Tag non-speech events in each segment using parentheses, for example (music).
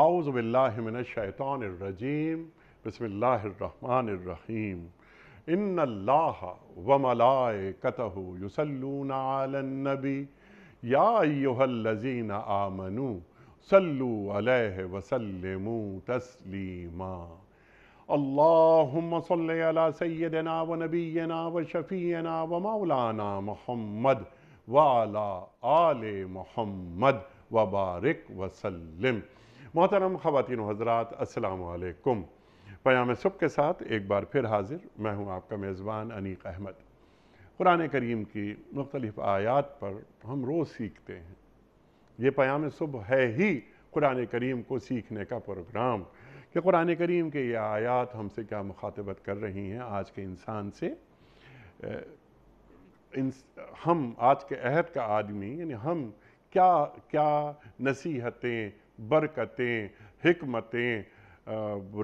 आउज़बिल्लाशैतानरजीम बसमीम इन अल्लाह व मलाए कतह युसलून आलनबी याजीन आमनु सल्लु अलैह वसल्लम तस्लीमा अल्लाहुम्म सल्लि अला सय्यदना व नबीना व शफ़ीना व मौलाना मोहम्मद वाला आले मोहम्मद वबारक वसल्लम मोहतरम ख़वातिन हजरात असलकुम पयाम सुब के साथ एक बार फिर हाजिर मैं हूँ आपका मेज़बान अनीक अहमद कुरान करीम की मुख्तलिफ़ आयात पर हम रोज़ सीखते हैं ये पयाम सब है ही कुरान करीम को सीखने का प्रोग्राम कि कुरान करीम के ये आयात हमसे क्या मुखातबत कर रही हैं आज के इंसान से हम आज के अहद का आदमी यानी हम क्या क्या नसीहतें बरकतें हमतें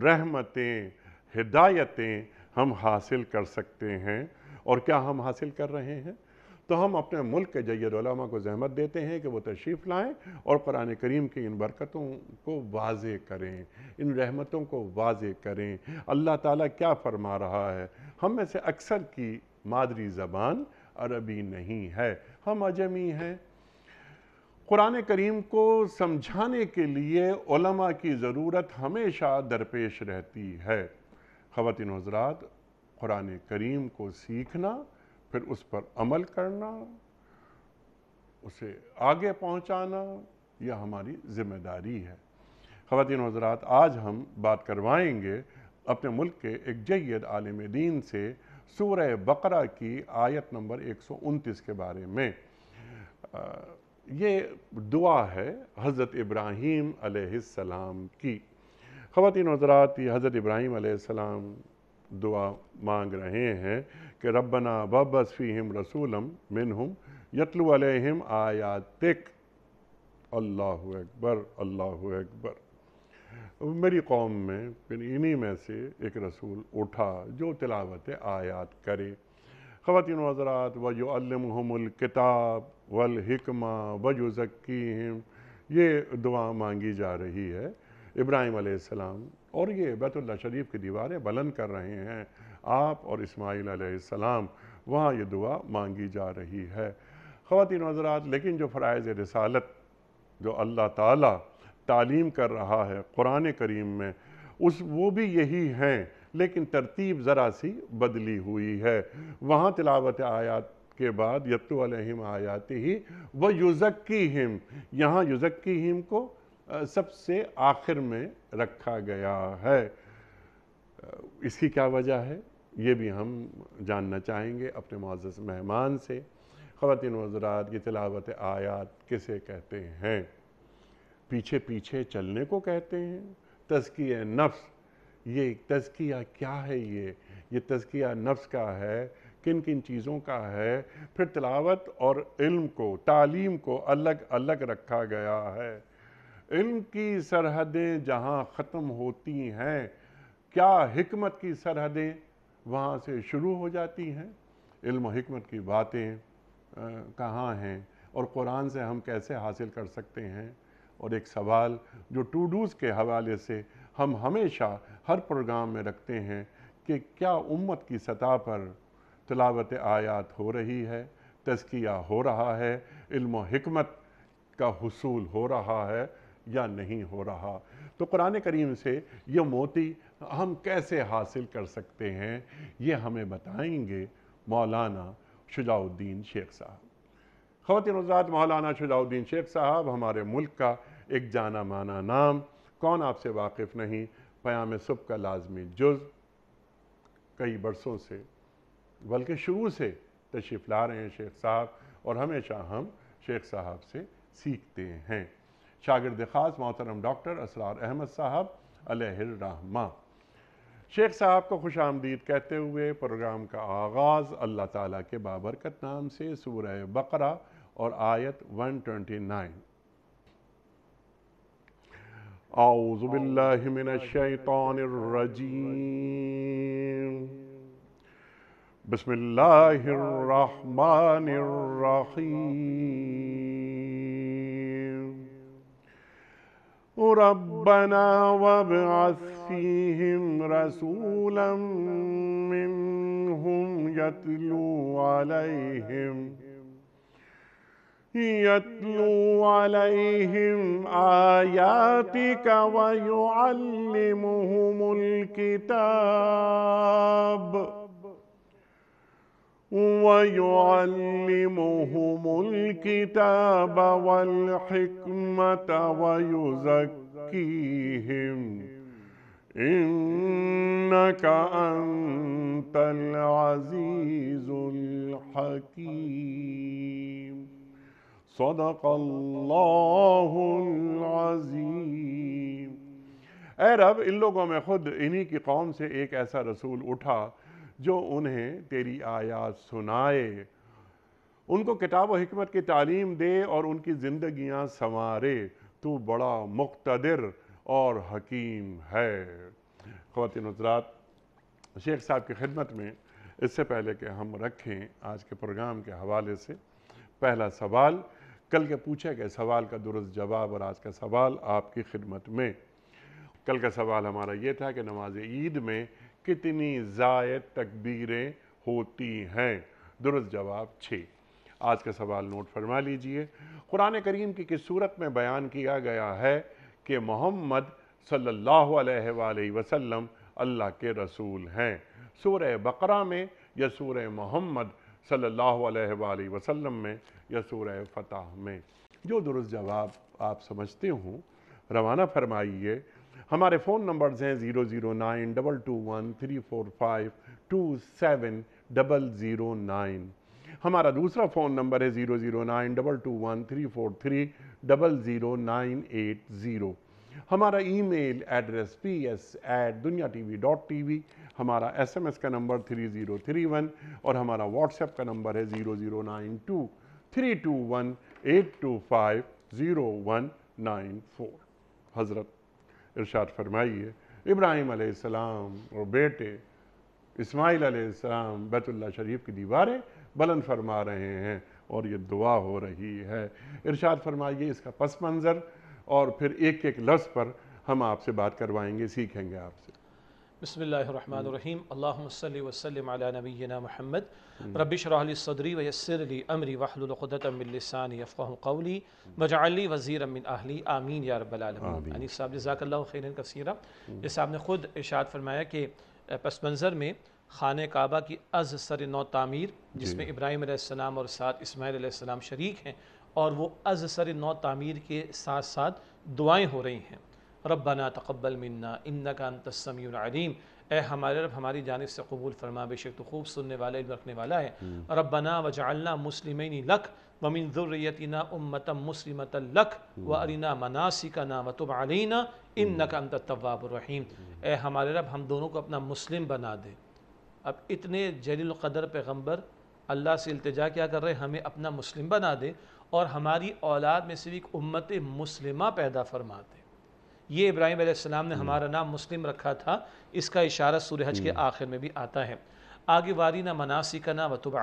रहमतें हिदायतें हम हासिल कर सकते हैं और क्या हम हासिल कर रहे हैं तो हम अपने मुल्क के जैदमा को जहमत देते हैं कि वो तशरीफ़ लाएँ और कुरान करीम की इन बरकतों को वाज करें इन रहमतों को वाज करें अल्लाह ताला क्या फरमा रहा है हम में से अक्सर की मादरी ज़बान अरबी नहीं है हम अजमी हैं कुरान करीम को समझाने के लिए उलमा की ज़रूरत हमेशा दरपेश रहती है ख़वान हजरात कुरान करीम को सीखना फिर उस पर अमल करना उसे आगे पहुंचाना यह हमारी ज़िम्मेदारी है ख़वान हजरात आज हम बात करवाएंगे अपने मुल्क के एक जैद आलम दीन से सूर बकरा की आयत नंबर एक के बारे में ये दुआ है हज़रत इब्राहीम सलाम की ख़वान हजरात ये हज़रत इब्राहीम सलाम दुआ मांग रहे हैं कि रबना बबस रसूलम मिनहम यतलु अलैहिम आयातिक अल्लाह अकबर अल्लाह अकबर मेरी कौम में फिर इन्हीं में से एक रसूल उठा जो तिलावत आयात करे ख़वान हज़रात वयुअलमकिताब वजो वयुज़क्कीम ये दुआ मांगी जा रही है इब्राहिम आसमाम और ये बैतुल्ला शरीफ की दीवारें बुलंद कर रहे हैं आप और इसमाइल आसमाम वहाँ ये दुआ मांगी जा रही है ख़वान हजरात लेकिन जो फ़रज़ रसालत जो अल्लाह ताली तालीम कर रहा है क़ुरान करीम में उस वो भी यही हैं लेकिन तरतीब ज़रा सी बदली हुई है वहाँ तिलावत आयात के बाद यत्तु अलहिम आयाति ही व युजक्की हिम यहाँ युजक्की हिम को सबसे आखिर में रखा गया है इसकी क्या वजह है ये भी हम जानना चाहेंगे अपने मुआज़ मेहमान से ख़वान वजरात की तिलावत आयात किसे कहते हैं पीछे पीछे चलने को कहते हैं तस्की नफ्स ये तज़किया क्या है ये ये तज़किया नफ्स का है किन किन चीज़ों का है फिर तलावत और इल्म को तालीम को अलग अलग रखा गया है इल्म की सरहदें जहाँ ख़त्म होती हैं क्या हमत की सरहदें वहाँ से शुरू हो जाती हैं इल्म हमत की बातें कहाँ हैं और कुरान से हम कैसे हासिल कर सकते हैं और एक सवाल जो टू डूज़ के हवाले से हम हमेशा हर प्रोग्राम में रखते हैं कि क्या उम्मत की सतह पर तलावत आयात हो रही है तस्किया हो रहा है इल्म हिकमत का हसूल हो रहा है या नहीं हो रहा तो कुरान करीम से ये मोती हम कैसे हासिल कर सकते हैं ये हमें बताएंगे मौलाना शुजाउद्दीन शेख साहब ख़वान वजात मौलाना शुजाउद्दीन शेख साहब हमारे मुल्क का एक जाना माना नाम कौन आपसे वाकिफ़ नहीं प्याम सुब का लाजमी जुज़ कई बरसों से बल्कि शुरू से तशरीफ़ ला रहे हैं शेख साहब और हमेशा हम शेख साहब से सीखते हैं शागिर्द ख़ास मोहतरम डॉक्टर असरार अहमद साहब अलहरमा शेख साहब को खुश आमदीद कहते हुए प्रोग्राम का आगाज़ अल्लाह ताला के बाबरकत नाम से सूरह बकरा और आयत 129 أعوذ بالله من الشيطان الرجيم بسم الله الرحمن الرحيم ربنا وابعث فيهم رسولا منهم يتلو عليهم يتلو عليهم آياتك ويعلمهم الكتاب ويعلمهم الكتاب والحكمة ويزكيهم إنك أنت العزيز الحكيم सदक अल्लाजीम ए रब इन लोगों में ख़ुद इन्हीं की कौम से एक ऐसा रसूल उठा जो उन्हें तेरी आयात सुनाए उनको किताब व हमत की तालीम दे और उनकी ज़िंदगियाँ संवारे तो बड़ा मुख्तर और हकीम है ख़वान हजरात शेख साहब की खिदमत में इससे पहले कि हम रखें आज के प्रोग्राम के हवाले से पहला सवाल कल के पूछे गए सवाल का दुरुस्त जवाब और आज का सवाल आपकी खिदमत में कल का सवाल हमारा ये था कि नमाज ईद में कितनी ज़ायद तकबीरें होती हैं दुरुस्त जवाब छः आज का सवाल नोट फरमा लीजिए कुरान करीम की किस सूरत में बयान किया गया है कि मोहम्मद सल्लल्लाहु अलैहि वसल्लम अल्लाह के रसूल हैं सूर बकरा में या सूर मोहम्मद सल्ला वसलम में या सूर फ़तह में जो दुरुस्त जवाब आप समझते हो रवाना फरमाइए हमारे फ़ोन नंबर्स हैं zero zero nine double two one three four five two seven double zero nine हमारा दूसरा फ़ोन नंबर है zero zero nine double two one three four three double zero nine eight zero हमारा email address P S at Dunya TV dot TV टी वी हमारा एस एम एस का नंबर थ्री ज़ीरो थ्री वन और हमारा व्हाट्सएप का नंबर है zero zero nine two three two one eight two five zero one nine four हज़रत इरशाद फरमाइए इब्राहिम आसमाम और बेटे इस्माइल आसमाम बैतुल्ला शरीफ की दीवारें बुलंद फरमा रहे हैं और ये दुआ हो रही है इरशाद फरमाइए इसका पस मंज़र और फिर एक एक लफ्ज़ पर हम आपसे बात करवाएंगे सीखेंगे आपसे बसमीम अल्लाम वसलम नबीना महमद रबिशरली सदरी वयसरली अमरी वहलखदतमिलसानी फ़ाहली हम्म। वजाली वज़ी अमिन आहली आमीन या रबालमी साहब जजाकल खैर कसीरा जैसे हम्म। साहब ने ख़ुद इशाद फरमाया कि पस मंज़र में खान काबा की अज सर नौ तामीर जिसमें इब्राहिम और साथ इसमाईलम शरीक हैं और वो अजसर नौ तामीर के साथ साथ दुआएँ हो रही हैं रब्बाना तकबल मन्ना इन्ना का तस्मीम ए हमारे रब हमारी जानब से कबूल फरमा बेशक तो खूब सुनने वाले रखने वाला है हम्म। रब्बना वजालना मुस्लिम लख वमिन ज़ुर्रियतिना उम्मतम मुस्लिमत लख हम्म। व अरिना मनासिकना व तुब अलैना इन्नका हम्म। अंत तवाबुररहीम ए हमारे रब हम दोनों को अपना मुस्लिम बना दे अब इतने जलील कदर पैगम्बर अल्लाह से अल्तजा क्या कर रहे हैं हमें अपना मुस्लिम बना दे और हमारी औलाद में से एक उम्मत मुस्लिम पैदा फरमा दे ये इब्राहिम आसमाम ने हम्म। हमारा नाम मुस्लिम रखा था इसका इशारा सूरहज के हम्म। आखिर में भी आता है आगे वारी ना मनासिका ना वतुब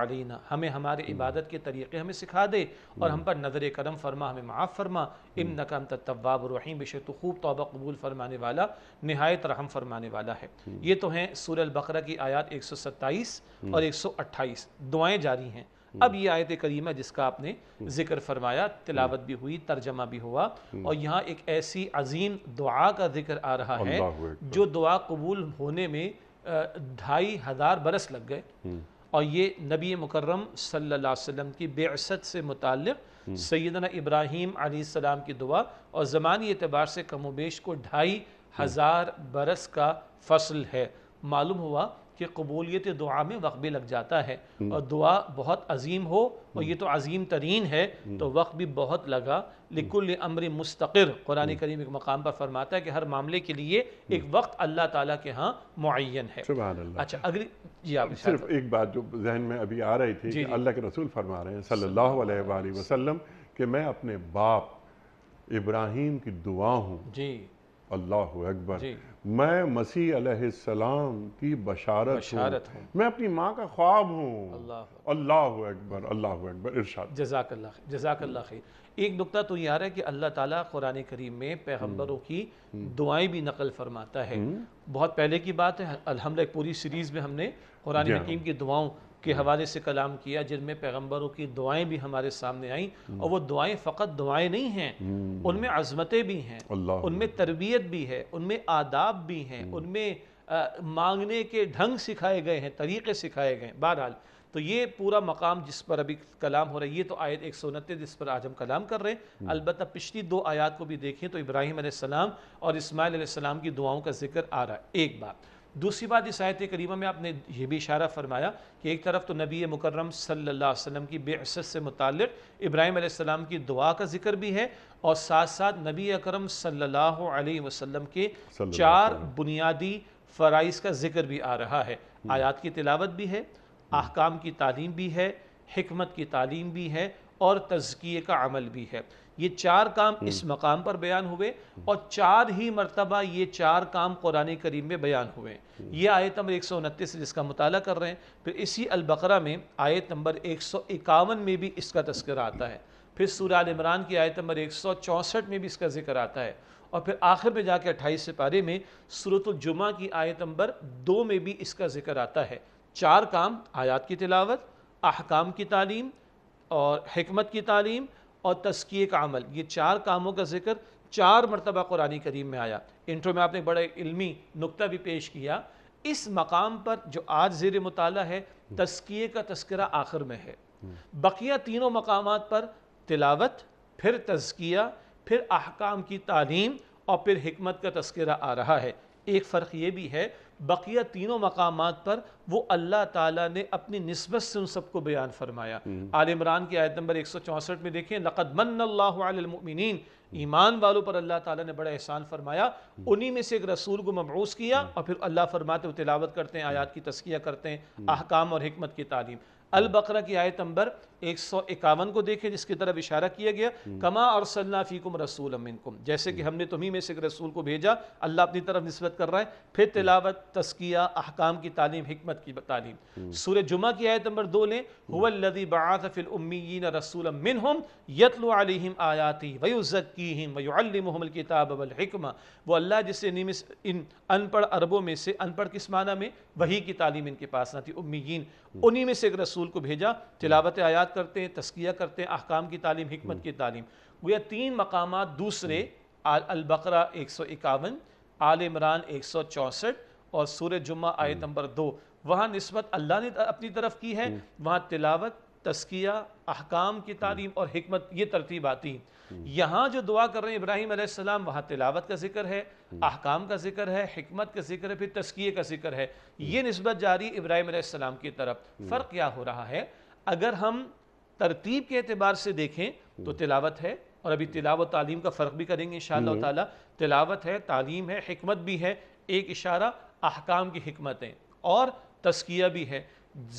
हमें हमारे हम्म। इबादत के तरीक़े हमें सिखा दे और हम पर नजर करम फरमा हमें माफ़ फरमा इम नकम तवाब रहीम बिशे तो खूब तोबा कबूल फरमाने वाला नहायत रहम फरमाने वाला है ये तो हैं सूर बकरा की आयात एक सौ सत्ताईस और एक सौ अट्ठाईस दुआएँ जारी हैं अब ये आयत करीमा जिसका आपने जिक्र फरमाया तिलावत भी हुई तर्जमा भी हुआ और यहाँ एक ऐसी अजीम दुआ का जिक्र आ रहा है जो दुआ कबूल होने में ढाई हज़ार बरस लग गए हम्म। और ये नबी मुकर्रम सल्ला वसम की बेअसत से मुतल हम्म। सैदना इब्राहिम आसमाम की दुआ और ज़मानी एतबार से कमोबेश को ढाई हम्म। हज़ार बरस का फसल है मालूम हुआ कि कबूलियत दुआ में वक्त भी लग जाता है हम्म। और दुआ बहुत अजीम हो और हम्म। ये तो अजीम तरीन है हम्म। तो वक्त भी बहुत लगा लिकुल अमर मुस्तकर कुरान करीम एक मकाम पर फरमाता है कि हर मामले के लिए एक वक्त अल्लाह ताला के यहाँ मुन है अच्छा अगली जी आप सिर्फ एक बात जो जहन में अभी आ रही थी अल्लाह के रसूल फरमा रहे हैं सल्लल्लाहु अलैहि वसल्लम कि मैं अपने बाप इब्राहिम की दुआ हूँ जी अल्लाह अकबर मैं मसीह अलैहिस्सलाम की बशारत, बशारत हूँ मैं अपनी माँ का ख्वाब हूँ अल्लाह अकबर अल्लाह अकबर इरशाद जजाक अल्लाह जजाक अल्लाह खैर एक नुकता तो ये आ रहा है कि अल्लाह ताला कुरान करीम में पैगम्बरों की हम्म। दुआएं भी नकल फरमाता है हम्म। बहुत पहले की बात है अलहमद पूरी सीरीज़ में हमने कुरान हाँ। करीम की दुआओं के हम्म। हवाले से कलाम किया जिनमें पैगम्बरों की दुआएं भी हमारे सामने आई हम्म। और वो दुआएं फ़कत दुआएं नहीं हैं हम्म। उनमें अजमतें भी हैं उनमें तरबियत भी है उनमें आदाब भी हैं उनमें मांगने के ढंग सिखाए गए हैं तरीक़े सिखाए गए हैं बहरहाल तो ये पूरा मकाम जिस पर अभी कलाम हो रहा है ये तो आयत एक सौ उनतीस जिस पर आज हम कलाम कर रहे हैं अलबत् पिछली दो आयात को भी देखें तो इब्राहिम और इसमाईल सलाम की दुआओं का जिक्र आ रहा है एक बात दूसरी बात इस आयत करीमा में आपने ये भी इशारा फरमाया कि एक तरफ तो नबी मुकर्रम अलैहि वसल्लम की बेअसत से मुतालिक इब्राहिम आसमाम की दुआ का जिक्र भी है और साथ साथ नबी अकरम सल्लल्लाहु अलैहि वसल्लम के चार बुनियादी फ़राइज़ का जिक्र भी आ रहा है हम्म। आयात की तिलावत भी है हम्म। अहकाम की तालीम भी है हमत की तालीम भी है और तजकिए का अमल भी है ये चार काम हम्म। इस मकाम पर बयान हुए और चार ही मरतबा ये चार काम कुरान करीम में बयान हुए हम्म। ये आयत नंबर एक सौ उनतीस जिसका मुताल कर रहे हैं फिर इसी अलबकरा में आयत नंबर एक सौ इक्यावन में भी इसका तस्कर आता है फिर सूराल इमरान की आयत नंबर एक सौ चौंसठ में भी इसका जिक्र आता है और फिर आखिर में जाके अट्ठाईस से पारे में सूरतुलजुमा की आयत नंबर दो में भी इसका जिक्र आता है चार काम आयात की तिलावत अहकाम की तालीम और हमत की तालीम और तस्कीय का अमल ये चार कामों का जिक्र चार मरतबा कुरान करीम में आया इंट्रो में आपने बड़ा इलमी नुकता भी पेश किया इस मकाम पर जो आज जेर मताल है तस्किए का तस्करा आखिर में है बकिया तीनों मकाम पर तिलावत फिर तजकिया फिर अहकाम की तालीम और फिर हमत का तस्करा आ रहा है एक फ़र्क ये भी है बकिया तीनों मकाम पर वो अल्लाह ताला ने अपनी नस्बत से उन सबको बयान फरमाया हम्म। आल इमरान की आयत नंबर एक सौ चौंसठ में देखें लक़द मन्नमिन ईमान वालों पर अल्लाह ताला ने बड़ा एहसान फरमाया हम्म। उन्हीं में से एक रसूल को मबूस किया हम्म। और फिर अल्लाह फरमाते तिलावत करते हैं आयात की तस्किया करते हैं अहकाम और हमत की तालीम अल बकरा की आयत नंबर एक सौ इक्यावन को देखें जिसकी तरफ इशारा किया गया हम्म। कमा और सल्लाफ़ीकुम रसूल अमिनकुम जैसे कि हम्म। हमने तुम्ही में से एक रसूल को भेजा अल्लाह अपनी तरफ नस्बत कर रहा है फिर हम्म। तिलावत तस्किया अहकाम की तालीम हमत की तालीम सूर्य जुमा की आयत नंबर दो लें हुदी बाफ़िल उम्मीन रसूल अमिन हम यतलम आयाती वयुज़क्म वयुमल किताब वलहकमा वो अल्लाह जिससे इन अनपढ़ अरबों में से अनपढ़ किस माना में वही की तालीम इनके पास ना थी उम्मीन उन्हीं में से एक रसूल रसूल को भेजा तिलावत आयात करते हैं तस्किया करते हैं अहकाम की तालीम हमत की तालीम गोया तीन मकाम दूसरे अलबकरा एक सौ इक्यावन आल इमरान एक सौ चौंसठ और सूर्य जुम्मा आयत हम्म। नंबर दो वहाँ नस्बत अल्लाह ने अपनी तरफ की है हम्म। वहाँ तिलावत तस्किया अहकाम की तालीम और हमत ये तरतीब आती हम्म। यहाँ जो दुआ कर रहे हैं इब्राहिम आसमाम वहाँ तिलावत का जिक्र है हम्म। अहकाम का जिक्र है हमत का जिक्र है फिर तस्किए का जिक्र है हम्म। ये नस्बत जारी इब्राहिम आसमाम की तरफ फ़र्क क्या हो रहा है अगर हम तरतीब के अतबार से देखें तो तिलावत है और अभी तिलावत तालीम का फ़र्क भी करेंगे इन ताला तिलावत है तालीम है हमत भी है एक इशारा अहकाम की हमतें और तस्किया भी है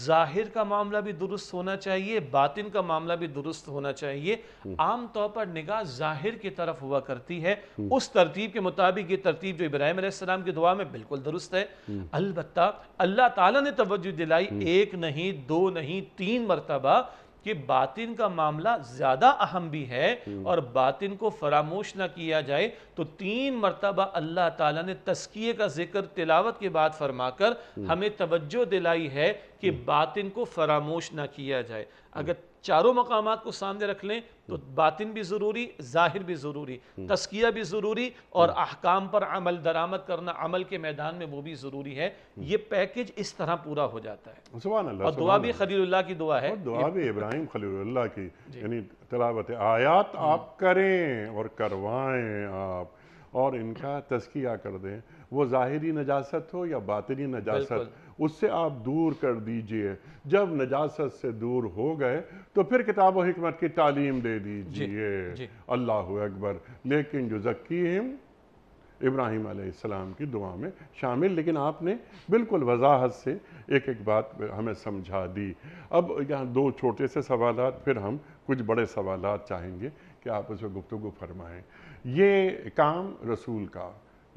जाहिर का मामला भी दुरुस्त होना चाहिए बातिन का मामला भी दुरुस्त होना चाहिए आमतौर पर निगाह जाहिर की तरफ हुआ करती है उस तरतीब के मुताबिक ये तरतीब जो इब्राहिम की दुआ में बिल्कुल दुरुस्त है अलबत् अल्लाह ताला ने तवज्जो दिलाई एक नहीं दो नहीं तीन मरतबा कि बातिन का मामला ज्यादा अहम भी है हम्म। और बातिन को फरामोश ना किया जाए तो तीन मरतबा अल्लाह ताला ने तस्किए का जिक्र तिलावत के बाद फरमाकर हम्म। हमें तवज्जो दिलाई है कि हम्म। बातिन को फरामोश ना किया जाए अगर चारों मकाम को सामने रख लें तो बातिन भी ज़रूरी ज़ाहिर भी ज़रूरी हम्म। तस्किया भी ज़रूरी और हम्म। अहकाम पर अमल दरामद करना अमल के मैदान में वो भी ज़रूरी है हम्म। ये पैकेज इस तरह पूरा हो जाता है और दुआ भी खलील्ला की दुआ है दुआ भी इब्राहिम खलील की यानी तलावत आयात आप करें और करवाएं आप और इनका तस्किया कर दें वो ज़ाहरी नजास्त हो या बातनी नजास्त उससे आप दूर कर दीजिए जब नजासत से दूर हो गए तो फिर किताब हमत की तालीम दे दीजिए अल्लाह अकबर लेकिन जो जक्कीम इब्राहिम आसमाम की दुआ में शामिल लेकिन आपने बिल्कुल वजाहत से एक एक बात हमें समझा दी अब यहाँ दो छोटे से सवाल फिर हम कुछ बड़े सवाल चाहेंगे कि आप उसमें गुफ्तु फरमाएँ ये काम रसूल का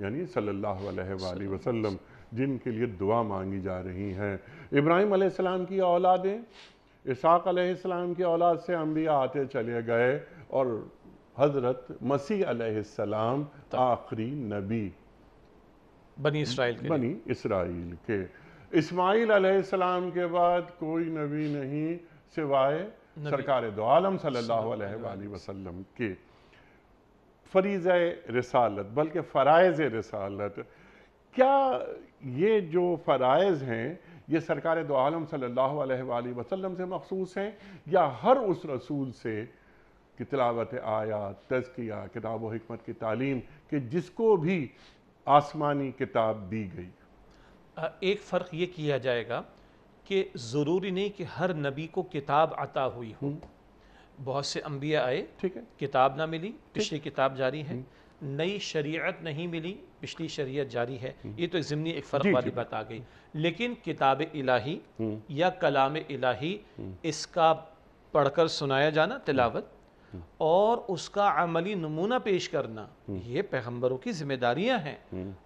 यानी सल्लल्लाहु अलैहि वसल्लम जिनके लिए दुआ मांगी जा रही हैं इब्राहिम आसमाम की औलादें इसाक की औलाद से अम्बिया आते चले गए और हज़रत मसीह सलाम आखिरी नबी बनी इसराइल के बनी इसराइल के इस्माइल सलाम के बाद कोई नबी नहीं सिवाय सरकार दो आलम सल्लल्लाहु अलैहि वसल्लम के फरीज़ रिसालत बल्कि फ़राइज़ रिसालत क्या ये जो फ़रज़ हैं ये सरकार दो आलम सल्ला वसलम से मखसूस हैं या हर उस रसूल से कि तलावत आया तज़किया किताब हमत की तालीम कि जिसको भी आसमानी किताब दी गई एक फ़र्क ये किया जाएगा कि ज़रूरी नहीं कि हर नबी को किताब आता हुई हूँ हम्म। बहुत से अम्बिया आए ठीक है किताब ना मिली पिछली किताब जारी है हम्म। नई शरीयत नहीं मिली पिछली शरीयत जारी है हम्म। ये तो ज़िमनी एक फ़र्क वाली बात आ गई लेकिन किताब इलाही हम्म। या कलाम इलाही हम्म। इसका पढ़कर सुनाया जाना तिलावत और उसका अमली नमूना पेश करना ये पैगम्बरों की जिम्मेदारियां हैं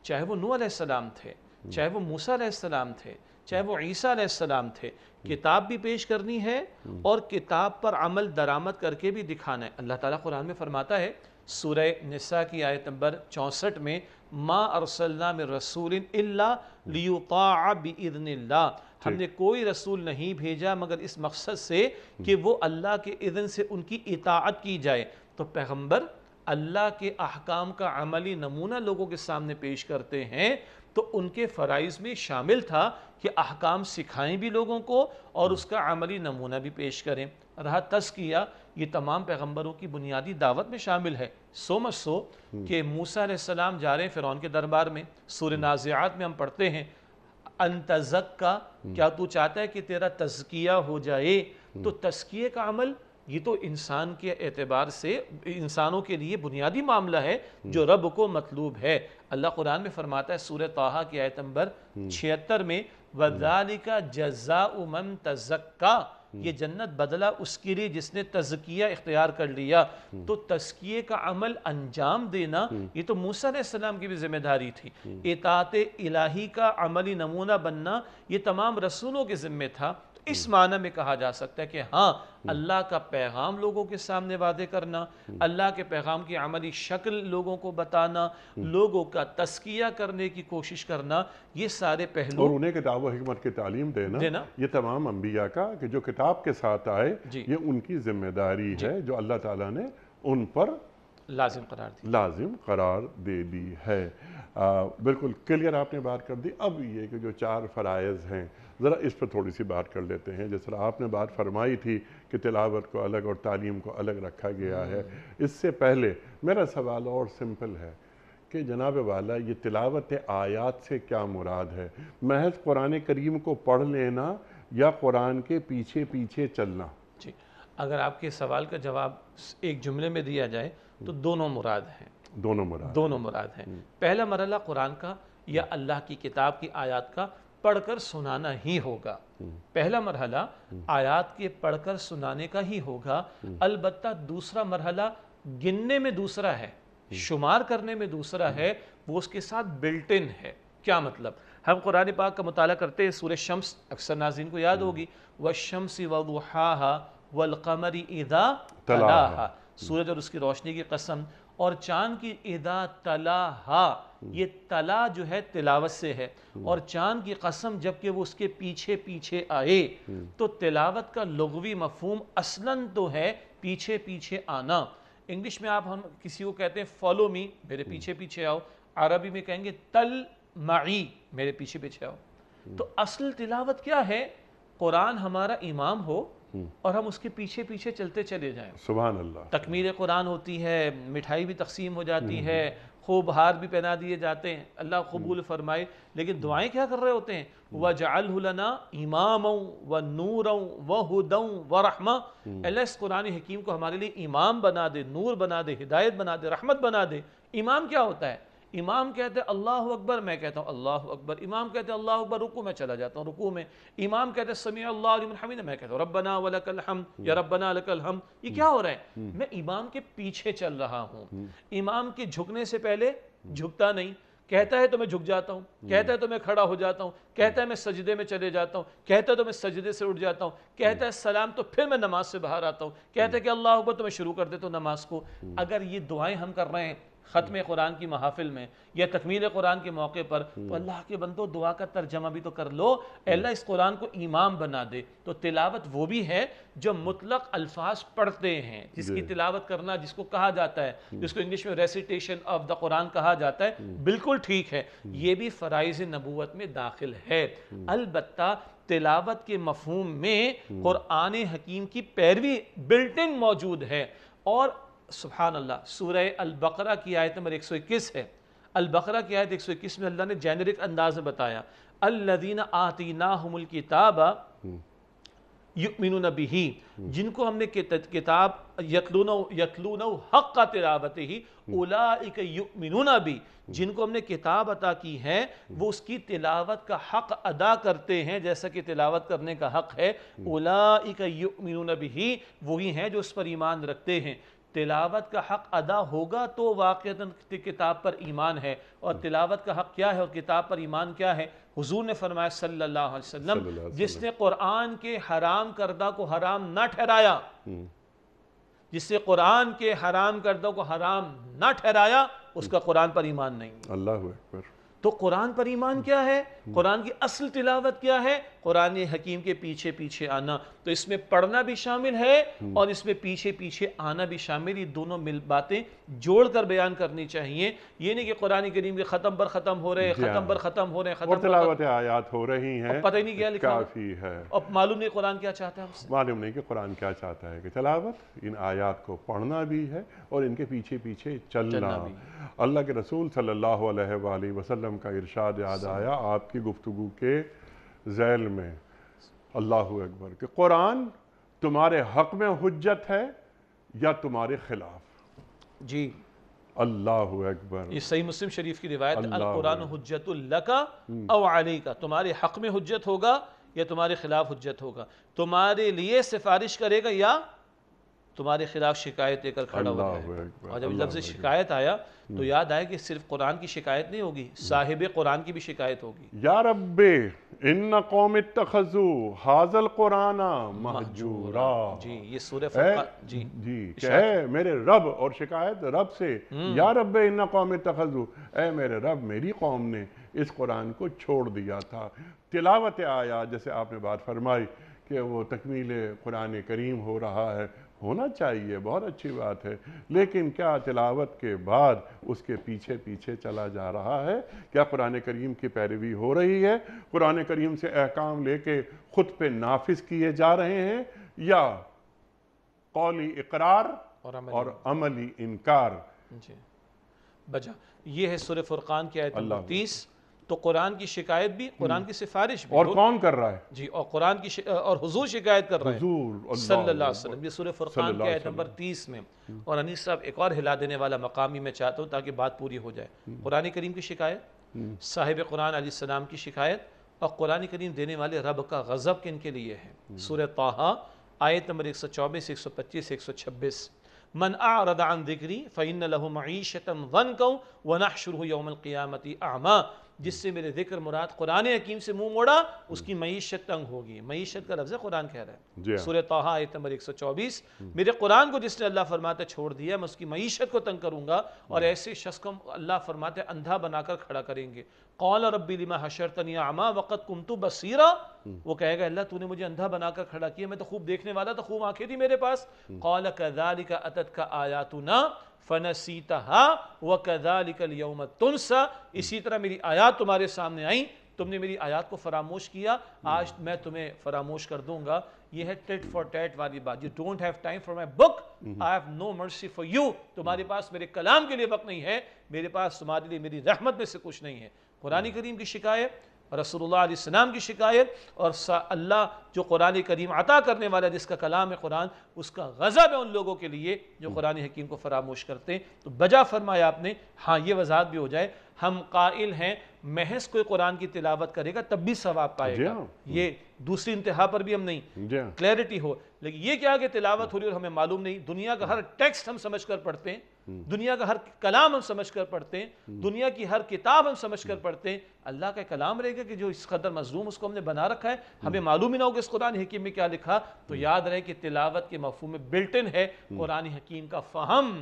चाहे वो नू सलाम थे चाहे वो मूसा सलाम थे चाहे वो ईसा सलाम थे किताब भी पेश करनी है और किताब पर अमल दरामद करके भी दिखाना है अल्लाह ताला कुरान में फरमाता है सूर्य निसा की आयत नंबर चौंसठ में माँ और में रसूल हमने कोई रसूल नहीं भेजा मगर इस मकसद से हम्म। कि वो अल्लाह के इधन से उनकी इताअत की जाए तो पैगम्बर अल्लाह के अहकाम का अमली नमूना लोगों के सामने पेश करते हैं तो उनके फ़राइज में शामिल था कि अहकाम सिखाएं भी लोगों को और हम्म। उसका अमली नमूना भी पेश करें रहा तस्किया ये तमाम पैगम्बरों की बुनियादी दावत में शामिल है सो मच सो हम्म। कि मूसा जा रहे हैं फ़िरौन के दरबार में सूर हम्म। नाजियात में हम पढ़ते हैं अनतजक का हम्म। क्या तू चाहता है कि तेरा तजकिया हो जाए तो तस्किए का अमल ये तो इंसान के एतबार से इंसानों के लिए बुनियादी मामला है जो रब को मतलूब है अल्लाह कुरान में फरमाता है सूर्य तोहा की आयत नंबर छिहत्तर में वदालिका जजा उमन तजक्का ये जन्नत बदला उसके लिए जिसने तजकिया इख्तियार कर लिया तो तस्किए का अमल अंजाम देना ये तो मूसा सलाम की भी जिम्मेदारी थी एतात इलाही का अमली नमूना बनना ये तमाम रसूलों के ज़िम्मे था इस हम्म। माना में कहा जा सकता है कि हाँ हम्म। अल्लाह का पैगाम लोगों के सामने वादे करना हम्म। अल्लाह के पैगाम की अमली शक्ल लोगों को बताना लोगों का तस्किया करने की कोशिश करना ये सारे पहलू और उन्हें किताब की तालीम देना देना ये तमाम अम्बिया का कि जो किताब के साथ आए ये उनकी जिम्मेदारी है जो अल्लाह ताला ने उन पर लाजिम करार दी लाजिम करार दे दी है आ, बिल्कुल क्लियर आपने बात कर दी अब ये कि जो चार फ़राइज़ हैं ज़रा इस पर थोड़ी सी बात कर लेते हैं जिस तरह आपने बात फरमाई थी कि तिलावत को अलग और तालीम को अलग रखा गया है इससे पहले मेरा सवाल और सिंपल है कि जनाब वाला ये तिलावत आयात से क्या मुराद है महज कुरान करीम को पढ़ लेना या कुरान के पीछे पीछे चलना जी अगर आपके सवाल का जवाब एक जुमले में दिया जाए तो दोनों मुराद हैं दोनों मुराद दोनों मुराद हैं हम्म। पहला मरला कुरान का या अल्लाह की किताब की आयात का पढ़कर सुनाना ही होगा पहला मरहला आयात के पढ़कर सुनाने का ही होगा अलबत् दूसरा मरहला गिनने में दूसरा है शुमार करने में दूसरा है वो उसके साथ बिल्ट इन है क्या मतलब हम कुरान पाक का मुताला करते हैं सूर्य शम्स अक्सर नाजीन को याद होगी व शम्स वहा वलकमरी इदा तलाहा सूरज और उसकी रोशनी की कसम और चांद की इदा तलाहा हम्म। ये तला जो है तिलावत से है हम्म। और चांद की कसम जबकि वो उसके पीछे पीछे आए हम्म। तो तिलावत का लगवी मफहम असलन तो है पीछे पीछे आना इंग्लिश में आप हम किसी को कहते हैं फॉलो मी मेरे पीछे पीछे आओ अरबी में कहेंगे तल मई मेरे पीछे पीछे आओ तो असल तिलावत क्या है कुरान हमारा इमाम हो और हम उसके पीछे पीछे चलते चले जाएं सुबह अल्लाह तकमीर कुरान होती है मिठाई भी तकसीम हो जाती है खूब हार भी पहना दिए जाते हैं अल्लाह कबूल हम्म। फरमाए लेकिन दुआएं क्या कर रहे होते हैं हम्म। व जालना इमाम व नूर व हदम व रहमा हम्म। अल्लाह इस कुरान हकीम को हमारे लिए इमाम बना दे नूर बना दे हिदायत बना दे रहमत बना दे इमाम क्या होता है इमाम कहते हैं अल्लाह अकबर मैं कहता हूँ अल्लाह अकबर इमाम कहते हैं अल्लाह अकबर रुकू मैं चला जाता हूँ रुकू में इमाम कहते हैं समी अल्लाहमीद मैं कहता हूँ रबना वलकल हम या हम्म। रबना लकल हम ये क्या हो रहा है हम्म। मैं इमाम के पीछे चल रहा हूँ हम्म। इमाम के झुकने से पहले झुकता नहीं कहता है तो मैं झुक जाता हूँ कहता है तो मैं खड़ा हो जाता हूँ कहता है मैं सजदे में चले जाता हूँ कहता है तो मैं सजदे से उठ जाता हूँ कहता है सलाम तो फिर मैं नमाज से बाहर आता हूँ कहता है कि अल्लाह अकबर तो मैं शुरू कर देता हूँ नमाज को अगर ये दुआएं हम कर रहे हैं ख़त्म कुरान की महाफिल में या तकमील कुरान के मौके पर तो हम्म। अल्लाह के बंदो दुआ का तर्जमा भी तो कर लो अल्लाह इस कुरान को इमाम बना दे तो तिलावत वो भी है जो मुतलक अल्फाज पढ़ते हैं जिसकी तिलावत करना जिसको कहा जाता है हम्म। जिसको इंग्लिश में रेसिटेशन ऑफ द कुरान कहा जाता है हम्म। बिल्कुल ठीक है ये भी फ़राइज नबूत में दाखिल है अलबत् तिलावत के मफहम में कुरान हकीम की पैरवी बिल्टिन मौजूद है और सुबहान अल्लाह सूर अलबकरा की आयत नंबर एक सौ इक्कीस है अलबकरा की आयत एक सौ इक्कीस में अल्लाह ने जेनरिक अंदाज में बताया अल्लादीन आती ना हमल किताबा हम्म। युमिन ही हम्म। जिनको हमने किताब यतलून यतलून हक का तिलावत ही हम्म। उलाइक युमिन भी जिनको हमने किताब अता की है वो उसकी तिलावत का हक अदा करते हैं जैसा कि तिलावत करने का हक है उलाइक युमिन ही वही हैं जो उस पर ईमान रखते हैं तिलावत का हक अदा होगा तो वाक़ता किताब पर ईमान है और तिलावत का हक क्या है और किताब पर ईमान क्या है हुजूर ने फरमाया सल्लल्लाहु अलैहि वसल्लम जिसने कुरान के हराम करदा को हराम ना ठहराया हम्म। जिससे कुरान के हराम करदा को हराम ना ठहराया उसका कुरान पर ईमान नहीं अल्लाह तो कुरान पर ईमान क्या है कुरान की असल तिलावत क्या है कुरान हकीम के पीछे पीछे आना तो इसमें पढ़ना भी शामिल है और इसमें पीछे पीछे आना भी शामिल ये दोनों मिल बातें जोड़ कर बयान करनी चाहिए ये नहीं कि कुरान करीम के ख़त्म पर ख़त्म हो रहे हैं हाँ। ख़त्म पर ख़त्म हो रहे हैं तिलावत आयात हो रही हैं पता ही नहीं क्या लिखा काफ़ी है अब मालूम नहीं कुरान क्या चाहता है मालूम नहीं कि कुरान क्या चाहता है कि तलावत इन आयात को पढ़ना भी है और इनके पीछे पीछे चलना अल्लाह के रसूल सल्लल्लाहु अलैहि वसल्लम वसल्लम का इरशाद याद आया आपकी गुफ्तु के जैल में अल्लाह अकबर के कुरान तुम्हारे हक में हजत है या तुम्हारे खिलाफ जी अल्लाह अकबर ये सही मुस्लिम शरीफ की रिवायत कुरान का हम्म। तुम्हारे हक में हजत होगा या तुम्हारे खिलाफ हजत होगा तुम्हारे लिए सिफारिश करेगा या तुम्हारे खिलाफ शिकायत लेकर खड़ा हुआ है और जब लफ्ज़ शिकायत आया तो हम्म। याद आए कि सिर्फ कुरान की शिकायत नहीं होगी हम्म। साहिब कुरान की भी शिकायत होगी या रब्बे इन कौम तखजू हाजल कुराना महजूरा जी ये सूरह जी जी है मेरे रब और शिकायत रब से हम्म। या रब्बे इन कौम तखजू ए मेरे रब मेरी कौम ने इस कुरान को छोड़ दिया था तिलावत आया जैसे आपने बात फरमाई कि वो तकमील कुरान करीम हो रहा है होना चाहिए बहुत अच्छी बात है लेकिन क्या तिलावत के बाद उसके पीछे पीछे चला जा रहा है क्या कुरान करीम की पैरवी हो रही है कुरान करीम से अहकाम लेके ख़ुद पे नाफिज किए जा रहे हैं या कौली इकरार और अमली, और अमली इनकार जी बजा ये है सुर फुरक़ान की आयत तीस तो कुरान की शिकायत भी हम्म। कुरान की सिफारिश भी और कौन कर रहा है जी और कुरान की और हुजूर शिकायत कर रहे हैं सल्लल्लाहु सूर्य फुरकान के आयत नंबर तीस में और अनिस साहब एक और हिला देने वाला मकामी मैं चाहता हूँ ताकि बात पूरी हो जाए हम्म। कुरान करीम की शिकायत हम्म। साहिब कुरान सलाम की शिकायत और कुरान करीम देने वाले रब का गज़ब किन के लिए है सूर्य ताहा आयत नंबर एक सौ चौबीस एक सौ पच्चीस एक सौ छब्बीस मन आरदान दिक्री फ़ैन लहु मीशतम वन कहूँ वना शुरू यौमल क़ियामती आमा जिससे मेरे जिक्र मुराद कुरान हकीम से मुंह मोड़ा उसकी मीशत तंग होगी मीशत का लफ्ज़ कुरान कह रहा है हाँ। सूर्य तोहा आयत नंबर 124 मेरे कुरान को जिसने अल्लाह फरमाते छोड़ दिया मैं उसकी मीशत को तंग करूंगा और ऐसे शख्स को अल्लाह फरमाते अंधा बनाकर खड़ा करेंगे कौल रब्बी लिमा हशरतनी आमा वक़त कुमतु बसीरा हम्म। वो कहेगा अल्लाह तूने मुझे अंधा बनाकर खड़ा किया मैं तो खूब देखने वाला तो खूब आंखें थी मेरे पास हम्म। कौल कदाली का अतत का आयातुना फ़न सीता व लिकल यौम सा इसी तरह मेरी आयात तुम्हारे सामने आई तुमने मेरी आयात को फरामोश किया आज मैं तुम्हें फरामोश कर दूंगा यह है टेट फॉर टेट वाली बात you don't have time for my book I have no mercy for you तुम्हारे पास मेरे कलाम के लिए वक्त नहीं है मेरे पास तुम्हारे लिए मेरी रहमत में से कुछ नहीं है कुरानी हम्म। करीम की शिकायत रसोल्लाम की शिकायत और अल्लाह जो कुरान करीम अता करने वाला है जिसका कलाम है कुरान उसका गज़ब है उन लोगों के लिए जो कुरान हकीम को फरामोश करते हैं तो बजा फरमाया आपने हाँ ये वजाहत भी हो जाए हम कायल हैं महज कोई कुरान की तिलावत करेगा तब भी सवाब पाएगा हाँ। ये दूसरी इंतहा पर भी हम नहीं हाँ। क्लैरिटी हो लेकिन ये क्या कि तिलावत हो रही और हमें मालूम नहीं दुनिया का हर टेक्स्ट हम समझ कर पढ़ते हैं हम्म। दुनिया का हर कलाम हम समझ कर पढ़ते हैं हम्म। दुनिया की हर किताब हम समझ कर हम्म। पढ़ते हैं अल्लाह का कलाम रहेगा कि जो इस कदर मजलूम उसको हमने बना रखा है हमें मालूम ही ना होगा इस कुरान हकीम में क्या लिखा तो याद रहे कि तिलावत के मफहम में बिल्टिन है कुरान हकीम का फ़हम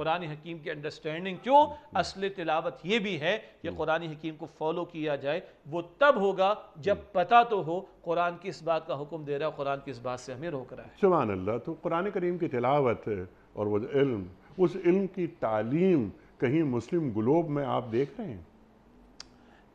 कुरान हकीम की अंडरस्टैंडिंग क्यों असल तिलावत ये भी है कि कुरान हकीम को फॉलो किया जाए वो तब होगा जब पता तो हो कुरान किस बात का हुक्म दे रहा है कुरान किस बात से हमें रोक रहा है सुबह अल्लाह तो कुरान करीम की तिलावत और वो इल्म उस इल्म की तालीम कहीं मुस्लिम ग्लोब में आप देख रहे हैं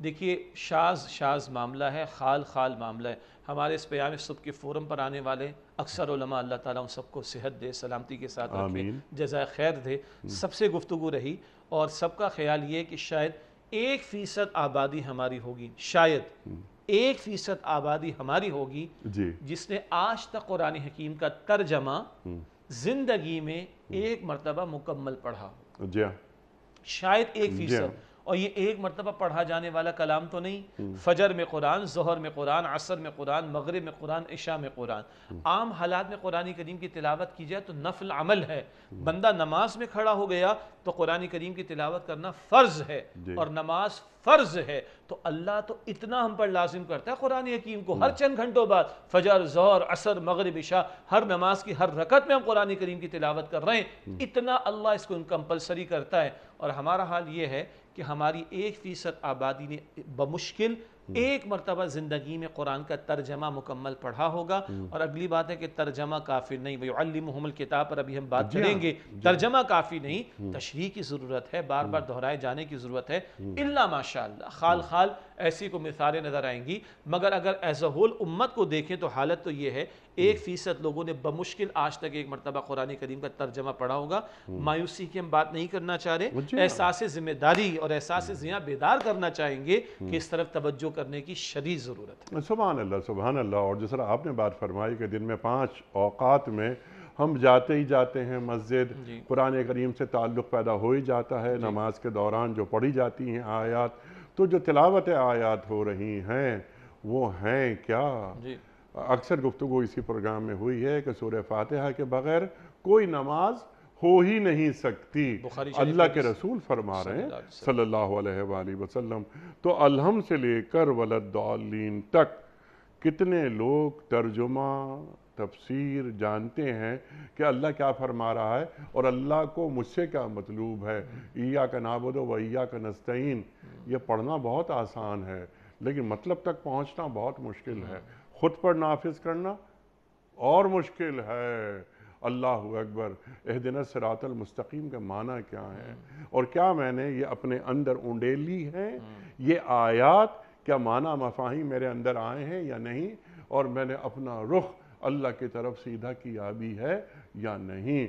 देखिए शाज शाज मामला है खाल खाल मामला है हमारे इस प्याम सुब के फोरम पर आने वाले अक्सर उलमा अल्लाह ताला उन सबको सेहत दे सलामती के साथ रखे जजाय खैर दे हम्म। सबसे गुफ्तु रही और सबका ख्याल ये कि शायद एक फ़ीसद आबादी हमारी होगी शायद हम्म। एक फ़ीसद आबादी हमारी होगी जिसने आज तक कुरान हकीम का तर्जमा हम्म। जिंदगी में हम्म। एक मरतबा मुकम्मल पढ़ा जी हाँ। शायद एक फीसद हाँ। और ये एक मरतबा पढ़ा जाने वाला कलाम तो नहीं हम्म। फजर में कुरान जहर में कुरान असर में कुरान मगरब में कुरान ईशा में कुरान हम्म। आम हालात में कुरानी करीम की तिलावत की जाए तो नफल अमल है बंदा नमाज में खड़ा हो गया तो कुरानी करीम की तिलावत करना फ़र्ज है और नमाज फ़र्ज है तो अल्लाह तो इतना हम पर लाजिम करता है कुरान हकीम को हर हम्म। चंद घंटों बाद फजर जहर असर मगरब इशा हर नमाज की हर रकत में हम कुरानी करीम की तिलावत कर रहे हैं इतना अल्लाह इसको कंपलसरी करता है और हमारा हाल ये है कि हमारी एक फ़ीसद आबादी ने बमुश्किल हम्म। एक मरतबा ज़िंदगी में कुरान का तर्जमा मुकम्मल पढ़ा होगा हम्म। और अगली बात है कि तर्जमा काफ़ी नहीं भाई किताब पर अभी हम बात हाँ, करेंगे हाँ। तर्जमा काफ़ी नहीं हम्म। तशरी की ज़रूरत है बार बार दोहराए जाने की ज़रूरत है इल्ला माशा खाल खाल ऐसी को मिसालें नज़र आएंगी मगर अगर एज अ होल उम्मत को देखें तो हालत तो ये है एक फ़ीसद लोगों ने बमुश्किल आज तक एक मरतबा कुरान करीम का तर्जमा पढ़ा होगा हम्म। मायूसी की हम बात नहीं करना चाह रहे एहसास ज़िम्मेदारी और एहसास हम्म। जिया बेदार करना चाहेंगे कि हम्म। इस तरफ तवज्जो करने की शदी ज़रूरत है सुबहान अल्लाह सुबहान अल्लाह और जिस तरह आपने बात फरमाई कि दिन में पाँच अवकात में हम जाते ही जाते हैं मस्जिद कुरान करीम से ताल्लुक़ पैदा हो ही जाता है नमाज के दौरान जो पढ़ी जाती हैं आयात तो जो तिलावत आयात हो रही हैं वो हैं क्या अक्सर गुफ्तु इसी प्रोग्राम में हुई है कि सूर्य फातहा के बगैर कोई नमाज हो ही नहीं सकती अल्लाह के रसूल फरमा रहे हैं सल्ला वसलम तो अलहम से लेकर वलद्दालीन तक कितने लोग तर्जुमा तफसीर जानते हैं कि अल्लाह क्या फरमा रहा है और अल्लाह को मुझसे क्या मतलूब है ईया का नाबद व ईया का नस्तीन ये पढ़ना बहुत आसान है लेकिन मतलब तक पहुंचना बहुत मुश्किल है ख़ुद पर नाफिज करना और मुश्किल है अल्लाह अकबर एहदिन सरातलमस्तकीम का माना क्या है और क्या मैंने ये अपने अंदर उंडेली है ये आयात क्या माना मफाही मेरे अंदर आए हैं या नहीं और मैंने अपना रुख अल्लाह की तरफ सीधा भी है या नहीं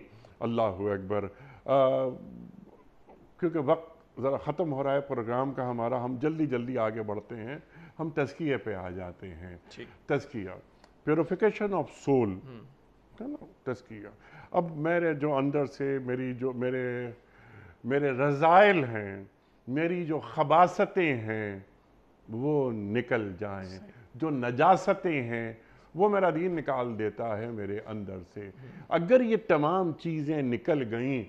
अल्लाह अकबर क्योंकि वक्त ज़रा ख़त्म हो रहा है प्रोग्राम का हमारा हम जल्दी जल्दी आगे बढ़ते हैं हम तस्किए पे आ जाते हैं तस्किया प्योरिफिकेशन ऑफ सोल है ना तस्किया अब मेरे जो अंदर से मेरी जो मेरे मेरे रज़ाइल हैं मेरी जो खबासतें हैं वो निकल जाएं जो नजासतें हैं वो मेरा दीन निकाल देता है मेरे अंदर से अगर ये तमाम चीज़ें निकल गईं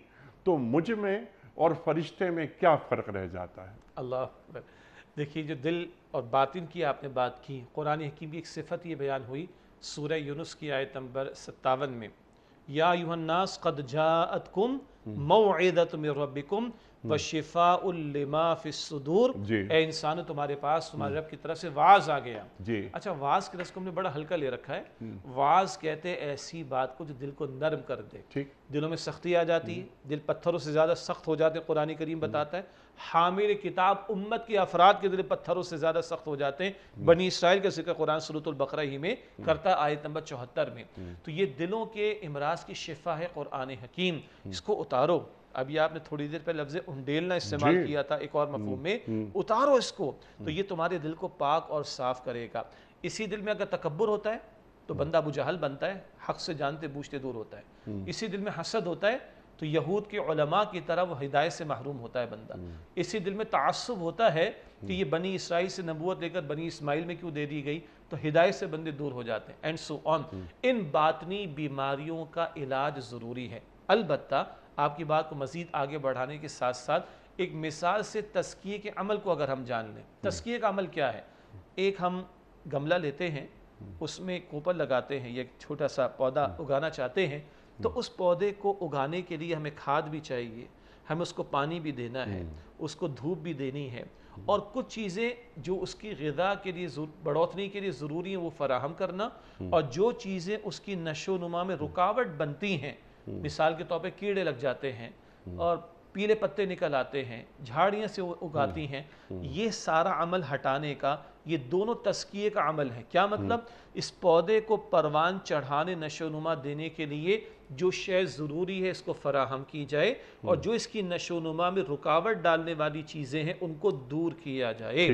तो मुझ में और फरिश्ते में क्या फ़र्क रह जाता है अल्लाह देखिए जो दिल और बातिन की आपने बात की कुरान हकीम की एक सिफत ये बयान हुई सूर्य यूनुस की आयत नंबर सत्तावन में या युहन्नास कद जातकुम मऊदतुम रब्बिकुम व हम्म। शिफा उल्लिमा फिसूर ए इंसान तुम्हारे पास तुम्हारे हम्म। रब की तरफ से वाज आ गया जी अच्छा वाज के रस को हमने बड़ा हल्का ले रखा है हम्म। वाज कहते हैं ऐसी बात को जो दिल को नरम कर दे ठीक दिलों में सख्ती आ जाती है दिल पत्थरों से ज़्यादा सख्त हो जाते हैं कुरान करीम बताता है हामिर किताब उम्मत के अफराद के दिल पत्थरों से ज़्यादा सख्त हो जाते हैं बनी इसराइल का जिक्र कुरान बकर ही में करता आयत नंबर चौहत्तर में तो ये दिलों के इमराज की शिफा है कुरान हकीम इसको उतारो अभी आपने थोड़ी देर पहले लफ्ज उंडेलना इस्तेमाल किया था एक और हम्म, मफहूम में हम्म। उतारो इसको तो ये तुम्हारे दिल को पाक और साफ करेगा इसी दिल में अगर तकबर होता है तो हम्म। बंदा अबू जहल बनता है हक से जानते बूझते दूर होता है इसी दिल में हसद होता है तो यहूद के उलमा की तरह वो हिदायत से महरूम होता है बंदा इसी दिल में तसब होता है कि ये बनी इसराइल से नबूत लेकर बनी इस्माइल में क्यों दे दी गई तो हिदायत से बंदे दूर हो जाते हैं एंड सो ऑन इन बातनी बीमारियों का इलाज ज़रूरी है अलबत्ता आपकी बात को मज़ीद आगे बढ़ाने के साथ साथ एक मिसाल से तस्किए के अमल को अगर हम जान लें तस्किए का अमल क्या है एक हम गमला लेते हैं उसमें कोपर लगाते हैं या एक छोटा सा पौधा उगाना चाहते हैं तो उस पौधे को उगाने के लिए हमें खाद भी चाहिए हमें उसको पानी भी देना है उसको धूप भी देनी है और कुछ चीज़ें जो उसकी गदा के लिए बढ़ोतरी के लिए ज़रूरी हैं वो फराहम करना और जो चीज़ें उसकी नशो नुमा में रुकावट बनती हैं हम्म। मिसाल के तौर पर कीड़े लग जाते हैं हम्म। और पीले पत्ते निकल आते हैं झाड़ियाँ से उगाती हम्म। हैं ये सारा अमल हटाने का ये दोनों तस्किए का अमल है क्या मतलब इस पौधे को परवान चढ़ाने नशोनुमा देने के लिए जो शय ज़रूरी है इसको फराहम की जाए और जो इसकी नशोनुमा में रुकावट डालने वाली चीज़ें हैं उनको दूर किया जाए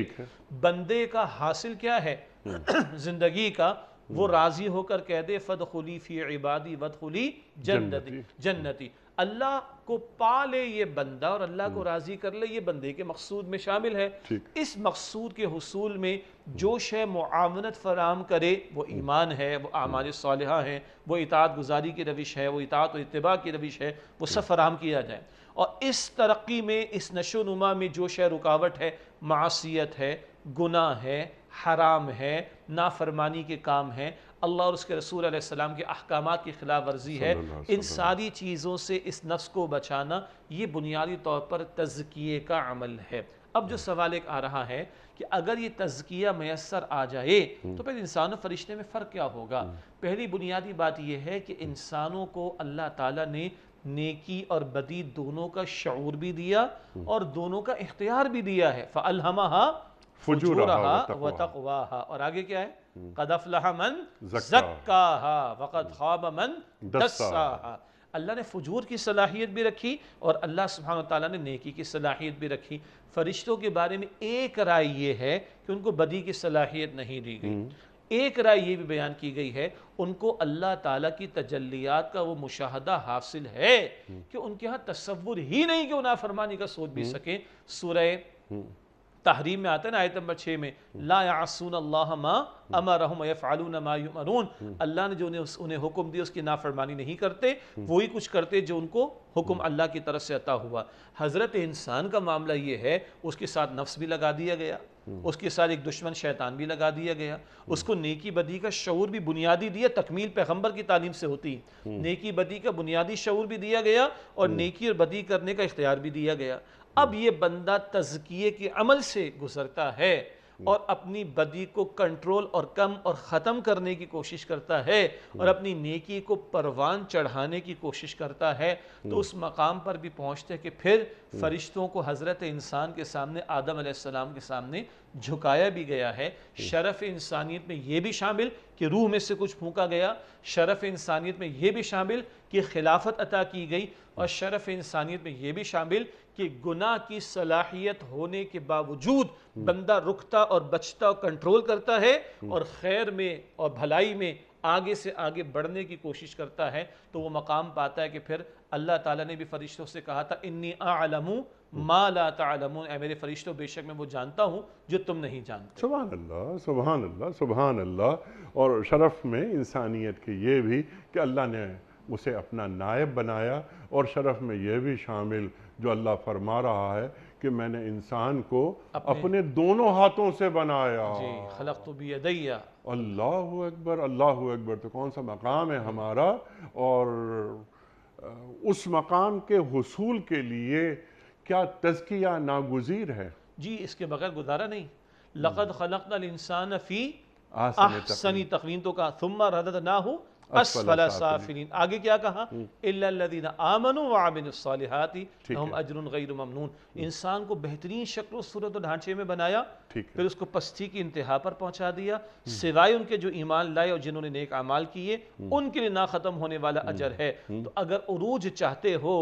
बंदे का हासिल क्या है (clears throat) ज़िंदगी का वो राजी होकर कह दे फद खुली फी इबादी वद खुली जन्नति जन्नति अल्लाह को पा ले ये बंदा और अल्लाह को हम्म। राजी कर ले ये बंदे के मकसूद में शामिल है इस मकसूद के हसूल में जो शे मुआवनत फराम करे वो हम्म। ईमान है वो आमाल हम्म। साल है वो इतात गुजारी की रविश है वो इतात और इतबा की रविश है वो सब फराम किया जाए और इस तरक्की में इस नशो नुमा में जो शे रुकावट है मासीत है गुनाह है हराम है नाफरमानी के काम हैं अल्लाह और उसके रसूल सलाम के अहकाम की ख़िलाफ़ वर्जी है इन सारी चीज़ों से इस नफ्स को बचाना ये बुनियादी तौर पर तजकिए का अमल है अब जो सवाल एक आ रहा है कि अगर ये तजकिया मैसर आ जाए हम्म। तो फिर इंसान और फरिश्ते में फ़र्क क्या होगा हम्म। पहली बुनियादी बात यह है कि इंसानों को अल्लाह ताला ने नेकी और बदी दोनों का शूर भी दिया और दोनों का इख्तियार भी दिया है फ़लहमा और आगे क्या है हम्म। कदफलहा मन जक्का वक़द खाब मन दस्सा अल्लाह ने फजूर की सलाहियत भी रखी और अल्लाह सुबहान ताली ने नेकी की सलाहियत भी रखी फरिश्तों के बारे में एक राय ये है कि उनको बदी की सलाहियत नहीं दी गई हम्म। एक राय ये भी बयान की गई है उनको अल्लाह ताला की तजल्लियात का वो मुशाहदा हासिल है हम्म। कि उनके यहाँ तस्वुर ही नहीं कि वो नाफरमानी का सोच भी हम्म। सकें सुरह हम्म। तहरीम में आता है ना आयत नंबर छः में लासून अल्लाह अमर फ़ालून अल्लाह ने जो उन्हें उन्हें हुक्म दिया उसकी नाफरमानी नहीं करते वही कुछ करते जो उनको हुक्म अल्लाह की तरफ से अता हुआ हज़रत इंसान का मामला ये है उसके साथ नफ्स भी लगा दिया गया हम्म। उसके साथ एक दुश्मन शैतान भी लगा दिया गया हम्म। उसको नेकी बदी का शूर भी बुनियादी दिया तकमील पैगम्बर की तालीम से होती हम्म। नेकी बदी का बुनियादी शूर भी दिया गया और नेकी और बदी करने का इख्तियार भी दिया गया अब ये बंदा तजकिए के अमल से गुजरता है हम्म। और अपनी बदी को कंट्रोल और कम और ख़त्म करने की कोशिश करता है हम्म। और अपनी नेकी को परवान चढ़ाने की कोशिश करता है तो हम्म। उस मकाम पर भी पहुँचते कि फिर फरिश्तों को हज़रत इंसान के सामने आदम आदम के सामने झुकाया भी गया है शरफ़ इंसानियत में यह भी शामिल कि रूह में से कुछ फूका गया शरफ़ इंसानियत में यह भी शामिल कि खिलाफत अता की गई और शरफ़ इंसानियत में यह भी शामिल कि गुनाह की सलाहियत होने के बावजूद हम्म। बंदा रुकता और बचता और कंट्रोल करता है हम्म। और खैर में और भलाई में आगे से आगे बढ़ने की कोशिश करता है तो वो मकाम पाता है कि फिर अल्लाह ताला ने भी फरिश्तों से कहा था इन्नी आलमू हम्म। मा ला मेरे फरिश्तों बेशक मैं वो जानता हूँ जो तुम नहीं जानते सुबहान अल्लाह सुबहान अल्लाह सुबहान अल्लाह और शरफ में इंसानियत के ये भी कि अल्लाह ने उसे अपना नायब बनाया और शरफ में यह भी शामिल जो अल्लाह फरमा रहा है कि मैंने इंसान को अपने, अपने दोनों हाथों से बनाया खलक तो भी अदैया अल्लाह अकबर अल्लाह अकबर तो कौन सा मकाम है हमारा और उस मकाम के हसूल के लिए क्या तजकिया नागुजीर है जी इसके बगैर गुजारा नहीं लक़द हम्म। खलक इंसान फ़ी आसनी तकवीन तो का सुम्मा रदत ना हो आगे क्या कहा हम्म। इल्लादीन हम्म। इंसान को बेहतरीन शक्ल सूरत ढांचे में बनाया फिर उसको पस्ती की इंतहा पर पहुंचा दिया हम्म। सिवाय उनके जो ईमान लाए और जिन्होंने नेक अमाल किए उनके लिए ना ख़त्म होने वाला अजर है तो अगर उरूज चाहते हो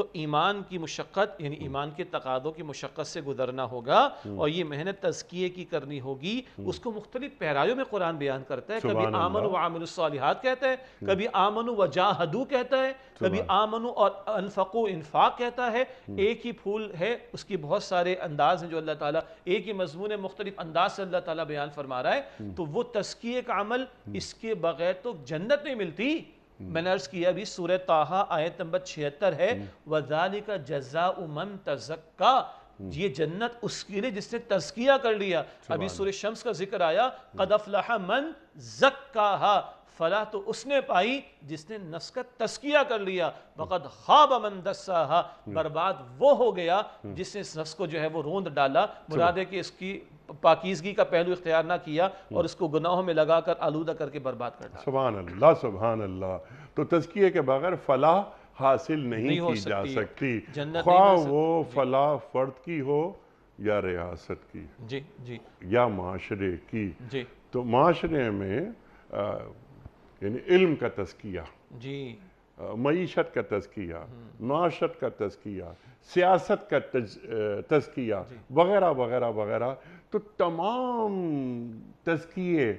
तो ईमान की मुशक्कत यानी ईमान के तकादों की मुशक्कत से गुजरना होगा और ये मेहनत तजकिए की करनी होगी उसको मुख्तलिफ पहरायों में कुरान बयान करता है कभी आमन वामिनसालिहात कह कहता है हम्म। कभी आमनु व जाहदू कहता है तो कभी आमनु और अनफको इनफाक कहता है हम्म। एक ही फूल है उसकी बहुत सारे अंदाज हैं जो अल्लाह ताला एक ही मजमून है मुख्तलिफ अंदाज से अल्लाह ताला बयान फरमा रहा है हम्म। तो वो तस्कीय का अमल इसके बगैर तो जन्नत नहीं मिलती मैंने अर्ज किया अभी सूर्य ताहा आयत नंबर छिहत्तर है वजाली का जजा उमन तजक्का Hmm. ये जन्नत उसके लिए जिसने तस्किया कर लिया अभी सूर्य शम्स का जिक्र आया hmm. कदफलाहा मन जक्काहा फलाह तो उसने पाई जिसने नफ्स का तस्किया कर लिया hmm. वक़द खाब मन दस्सा बर्बाद वो हो गया जिसने इस को जो है वो रोंद डाला मुराद है कि इसकी पाकिजगी का पहलू इख्तियार ना किया और इसको गुनाहों में लगा कर आलूदा करके बर्बाद कर डाला सुबहान अल्लाह सुबहान अल्लाह तो तस्किए के बगैर फलाह हासिल नहीं, नहीं की जा सकती ख्वा वो फलाह फर्द की हो या रियासत की जी जी या माशरे की जी तो माशरे में यानी इल्म का तस्किया जी मीशत का तस्किया माशत हम्म। का तस्किया सियासत का तस्किया वगैरह वगैरह वगैरह तो तमाम तस्किए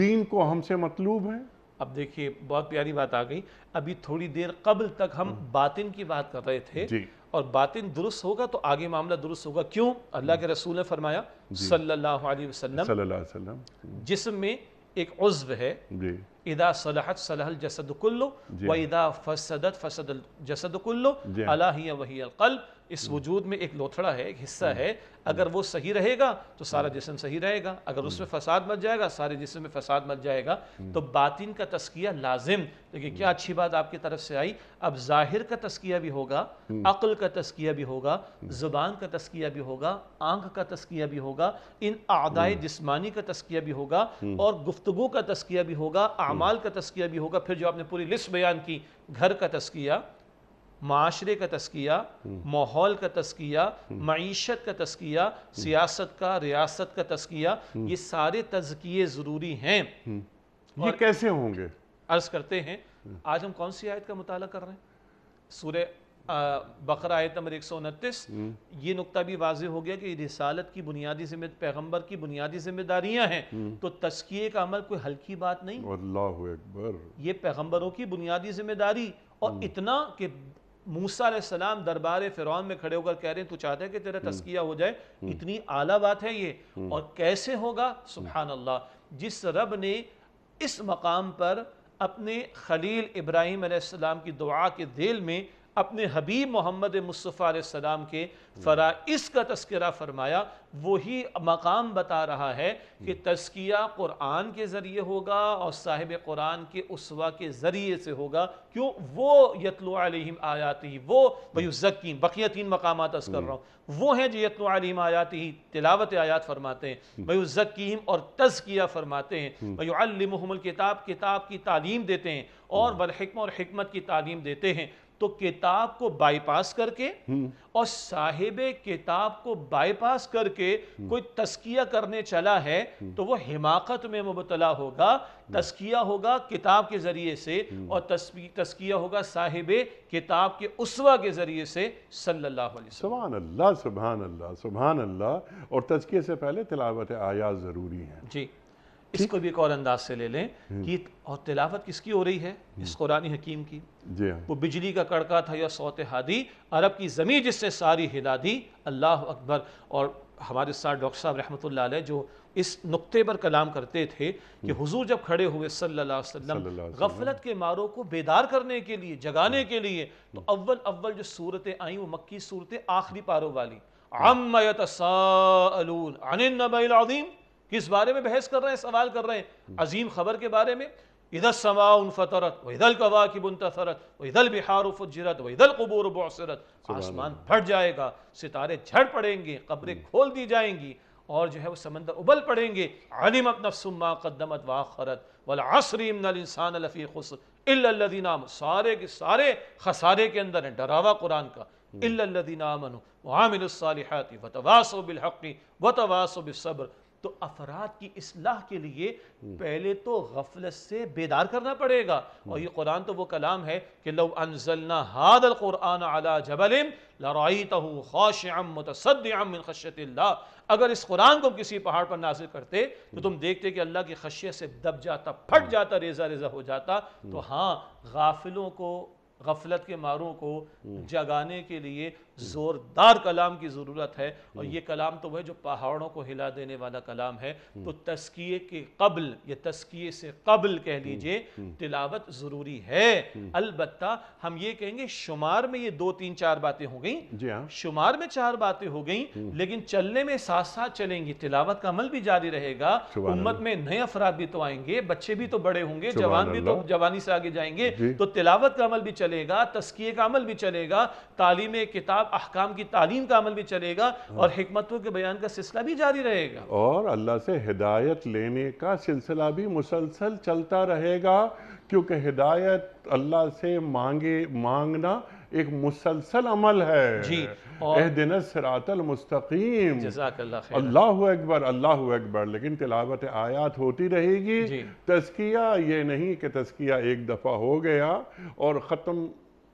दीन को हमसे मतलूब हैं अब देखिए बहुत प्यारी बात आ गई अभी थोड़ी देर कबल तक हम हम्म। बातिन की बात कर रहे थे और बातिन दुरुस्त होगा तो आगे मामला दुरुस्त होगा क्यों अल्लाह के रसूल ने फरमाया सल्लल्लाहु अलैहि वसल्लम जिसम में एक उज्व है इदा सलाहत सलहल जसद कुल्लो व इदा फसदत फसद जसद कुल्लो अला वही कल्ब इस हम्म। वजूद में एक लोथड़ा है एक हिस्सा हम्म। है अगर वो सही रहेगा तो सारा हम्म। जिसम सही रहेगा अगर उसमें फसाद मच जाएगा सारे जिसम में फसाद मच जाएगा तो बातिन का तस्किया लाजिम देखिए क्या अच्छी बात आपकी तरफ से आई अब जाहिर का तस्किया भी होगा अक्ल का तस्किया भी होगा ज़ुबान का तस्किया भी होगा आंख का तस्किया भी होगा इन आदाय जिसमानी का तस्किया भी होगा और गुफ्तगु का तस्किया भी होगा अमाल का तस्किया भी होगा फिर जो आपने पूरी लिस्ट बयान की घर का तस्किया माशरे का तस्किया माहौल का तस्किया मीशत का तस्किया सियासत का रियासत का तस्किया ये सारे तजकिए ज़रूरी हैं ये कैसे होंगे अर्ज करते हैं आज हम कौन सी आयत का मुताल कर रहे हैं सूर्य बकर आयत नंबर एक सौ उनतीस ये नुकता भी वाज हो गया कि रिसालत की बुनियादी जिम्मे पैगम्बर की बुनियादी जिम्मेदारियां हैं तो तस्किए का अमल कोई हल्की बात नहीं अल्लाह ये पैगम्बरों की बुनियादी जिम्मेदारी और हम्म। इतना कि मूसा दरबार फ़िरौन में खड़े होकर कह रहे हैं तू चाहते है कि तेरा हम्म। तस्किया हो जाए हम्म। इतनी आला बात है ये हम्म। और कैसे होगा सुबहान अल्लाह जिस रब ने इस मकाम पर अपने खलील इब्राहिम की दुआ के दिल में अपने हबीब मोहम्मद सलाम के फ़राइस का तस्करा फरमाया वही मकाम बता रहा है कि हम्म। तस्किया क़ुरान के ज़रिए होगा और साहिब कुरान के उसवा के ज़रिए से होगा क्यों वो यतलम आयात ही वो भयुज़क्की हम्म। बकिया तीन मकाम कर रहा हूँ हम्म। वो हैं जो आलिम आयात ही तिलावत आयात फरमाते हैं भयुज़क्कीम और तस्किया फरमाते हैं भयुल्महमल किताब किताब की तालीम देते हैं और बलहकम और हमत की तालीम देते हैं तो किताब को बाईपास करके हम्म। और साहिब किताब को बाईपास करके हम्म। कोई तस्किया करने चला है हम्म। तो वो हिमाकत में मुबतला होगा तस्किया होगा किताब के ज़रिए से और तस्किया होगा साहिब किताब के उसवा के ज़रिए से सल्लल्लाहु अलैहि सुबहान अल्लाह सुबहान अल्लाह सुबहान अल्लाह और तस्किया से पहले तिलावत आयात ज़रूरी है जी इसको भी एक और अंदाज से ले लें हम्म। कि और तिलावत किसकी हो रही है हम्म। इस कुरानी हकीम की जी हाँ। वो बिजली का कड़का था या सौत हादी अरब की ज़मीन जिससे सारी हिला दी अल्लाह अकबर और हमारे साथ डॉक्टर साहब रहमत जो इस नुक्ते पर कलाम करते थे कि हम्म। हुजूर जब खड़े हुए सल्लल्लाहु अलैहि वसल्लम गफलत के मारों को बेदार करने के लिए जगाने के लिए तो अव्वल अव्वल जो सूरतें आई वो मक्की सूरतें आखिरी पारों वाली अनिल नबीम किस बारे में बहस कर रहे हैं सवाल कर रहे हैं अजीम खबर के बारे में इधर समा उन फतरत इधल कवा की बुनतरत इधल बिहार व इधल कबूर बसरत आसमान फट जाएगा सितारे झड़ पड़ेंगे कब्रें हम्म। खोल दी जाएंगी और जो है वो समंदर उबल पड़ेंगे आलिम नफसुमा कदमत वाखरत वल आसरीम नल इंसान लफ़ी खुस खुसदीनाम सारे के सारे खसारे के अंदर हैं डरावा कुरान का हम्म। इल्लदीनामन वामिलसालहत वतवास बिलहक़ी वतवास बिलसब्र तो अफराद की इसलाह के लिए हम्म। पहले तो गफलत से बेदार करना पड़ेगा हम्म। और ये कुरान तो वो कलाम है कि लो अनजलना हादल कुरान अला जबलिम लराईतहु खाशिअम मुतसद्दिअम मिन खशयतिल्लाह अगर इस कुरान को किसी पहाड़ पर नाजिल करते तो तुम हम्म। देखते कि अल्लाह की खशियत से दब जाता फट जाता रेजा रेजा हो जाता तो हाँ गाफिलों को गफलत के मारों को जगाने के लिए ज़ोरदार कलाम की ज़रूरत है और हम्म। ये कलाम तो वह जो पहाड़ों को हिला देने वाला कलाम है हम्म। तो तस्किए के कबल या तस्किए से कबल कह हम्म। लीजिए तिलावत ज़रूरी है अलबत् हम ये कहेंगे शुमार में ये दो तीन चार बातें हो गई हाँ। शुमार में चार बातें हो गई लेकिन चलने में साथ साथ चलेंगी तिलावत का अमल भी जारी रहेगा उम्मत में नए अफराद भी तो आएंगे बच्चे भी तो बड़े होंगे जवान भी तो जवानी से आगे जाएंगे तो तिलावत का अमल भी चलेगा तस्किए का अमल भी चलेगा तालीम किताब आप अहकाम की तालीम का अमल भी चलेगा और हमतों के बयान का सिलसिला भी जारी रहेगा और अल्लाह से हिदायत लेने का सिलसिला भी मुसलसल चलता रहेगा क्योंकि हिदायत अल्लाह से मांगे मांगना एक मुसलसल अमल है जी और दिन सरातल मुस्तकीम अल्लाह अकबर अल्लाह अकबर लेकिन तिलावत आयात होती रहेगी तस्किया ये नहीं कि तस्किया एक दफ़ा हो गया और ख़त्म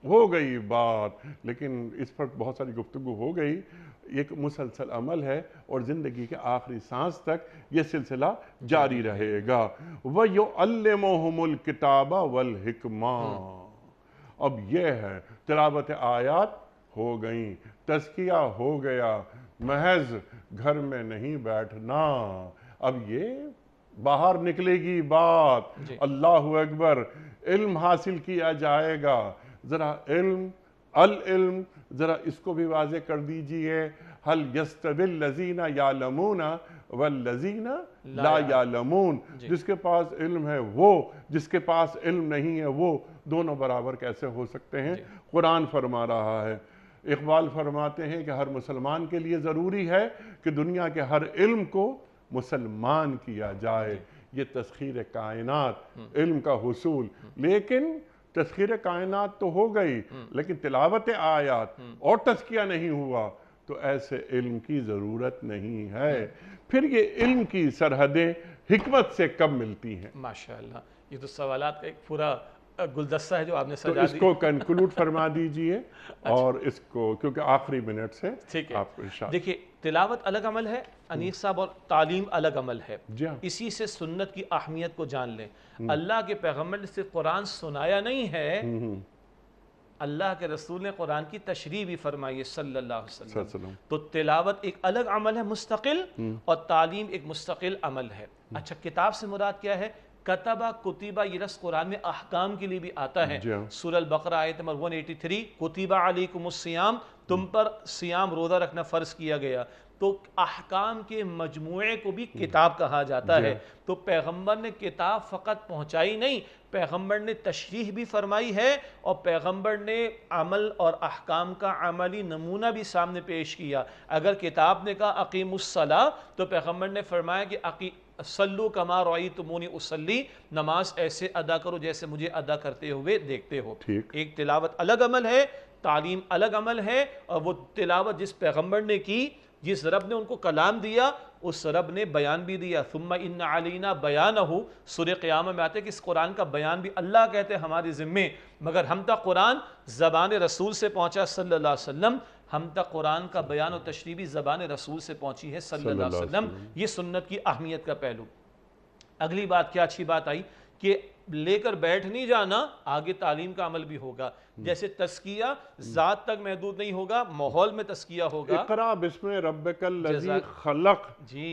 हो गई बात लेकिन इस पर बहुत सारी गुफ्तु हो गई एक मुसलसल अमल है और ज़िंदगी के आखिरी सांस तक यह सिलसिला जारी रहेगा वह यो अलमोहमुल किताबा वल हिकमा अब यह है तलावत आयात हो गई तस्किया हो गया महज घर में नहीं बैठना अब ये बाहर निकलेगी बात अल्लाह अकबर इल्म हासिल किया जाएगा ज़रा इल्म अल इल्म ज़रा इसको भी वाज कर दीजिए हल यस्तबिल लजीना या लमूना व लजीना ला या लमून जिसके पास इल्म है वो जिसके पास इल्म नहीं है वो दोनों बराबर कैसे हो सकते हैं कुरान फरमा रहा है इकबाल फरमाते हैं कि हर मुसलमान के लिए ज़रूरी है कि दुनिया के हर इल्म को मुसलमान किया जाए ये तस्खीर कायनात हम्म। इल्म का हसूल लेकिन तस्खीर कायनात तो हो गई हम्म। लेकिन तिलावत आयात हम्म। और तस्किया नहीं हुआ तो ऐसे इल्म की ज़रूरत नहीं है हम्म। फिर ये इल्म की सरहदें हमत से कब मिलती हैं माशाल्लाह ये तो सवाल का एक पूरा गुलदस्ता है जो आपने तो सजा तो इसको कंक्लूड फरमा (laughs) दीजिए अच्छा। और इसको क्योंकि आखिरी मिनट से ठीक है आपको देखिए तिलावत अलग अमल है अनीस साहब और तालीम अलग अमल है हाँ। इसी से सुन्नत की अहमियत को जान लें हम्म। अल्लाह के पैगम्बर ने सिर्फ कुरान सुनाया नहीं है हम्म, हम्म। अल्लाह के रसूल ने कुरान की तशरी भी फरमाई सल्लल्लाहु तो तिलावत एक अलग अमल है मुस्तकिल और तालीम एक मुस्तकिल अमल है अच्छा किताब से मुराद क्या है कतबा कुतिबा ये रस कुरान में अहकाम के लिए भी आता है हाँ। सूरल बकरा आयत नंबर 183 कुतिबा अलैकुमुस्सियाम तुम पर सियाम रोज़ा रखना फ़र्ज किया गया तो अहकाम के मजमु को भी किताब कहा जाता है तो पैगंबर ने किताब फ़कत पहुंचाई नहीं पैगंबर ने तशरीह भी फरमाई है और पैगंबर ने अमल और अहकाम का अमली नमूना भी सामने पेश किया अगर किताब ने कहा अकीम उसला तो पैगंबर ने फरमाया कि अकी सल्लु कमा रोई तुमोनी उसली नमाज ऐसे अदा करो जैसे मुझे अदा करते हुए देखते हो एक तिलावत अलग अमल है तालीम अलग अमल है और वो तिलावत जिस पैगम्बर ने की जिस रब ने उनको कलाम दिया उस रब ने बयान भी दिया सुम्मा इन आलिना बयान हो सुर क़्याम में आते कि इस कुरान का बयान भी अल्लाह कहते हैं हमारे ज़िम्मे मगर हम तक कुरान ज़बान रसूल से पहुँचा सल्ला वसम हम तक कुरान का बयान और तशरीबी ज़बान रसूल से पहुँची है सल्ला वसम ये सुन्नत की अहमियत का पहलू अगली बात क्या अच्छी बात आई कि लेकर बैठ नहीं जाना आगे तालीम का अमल भी होगा हम्म। जैसे तस्किया हम्म। जात तक महदूद नहीं होगा माहौल में तस्किया होगा इकरा खलक जी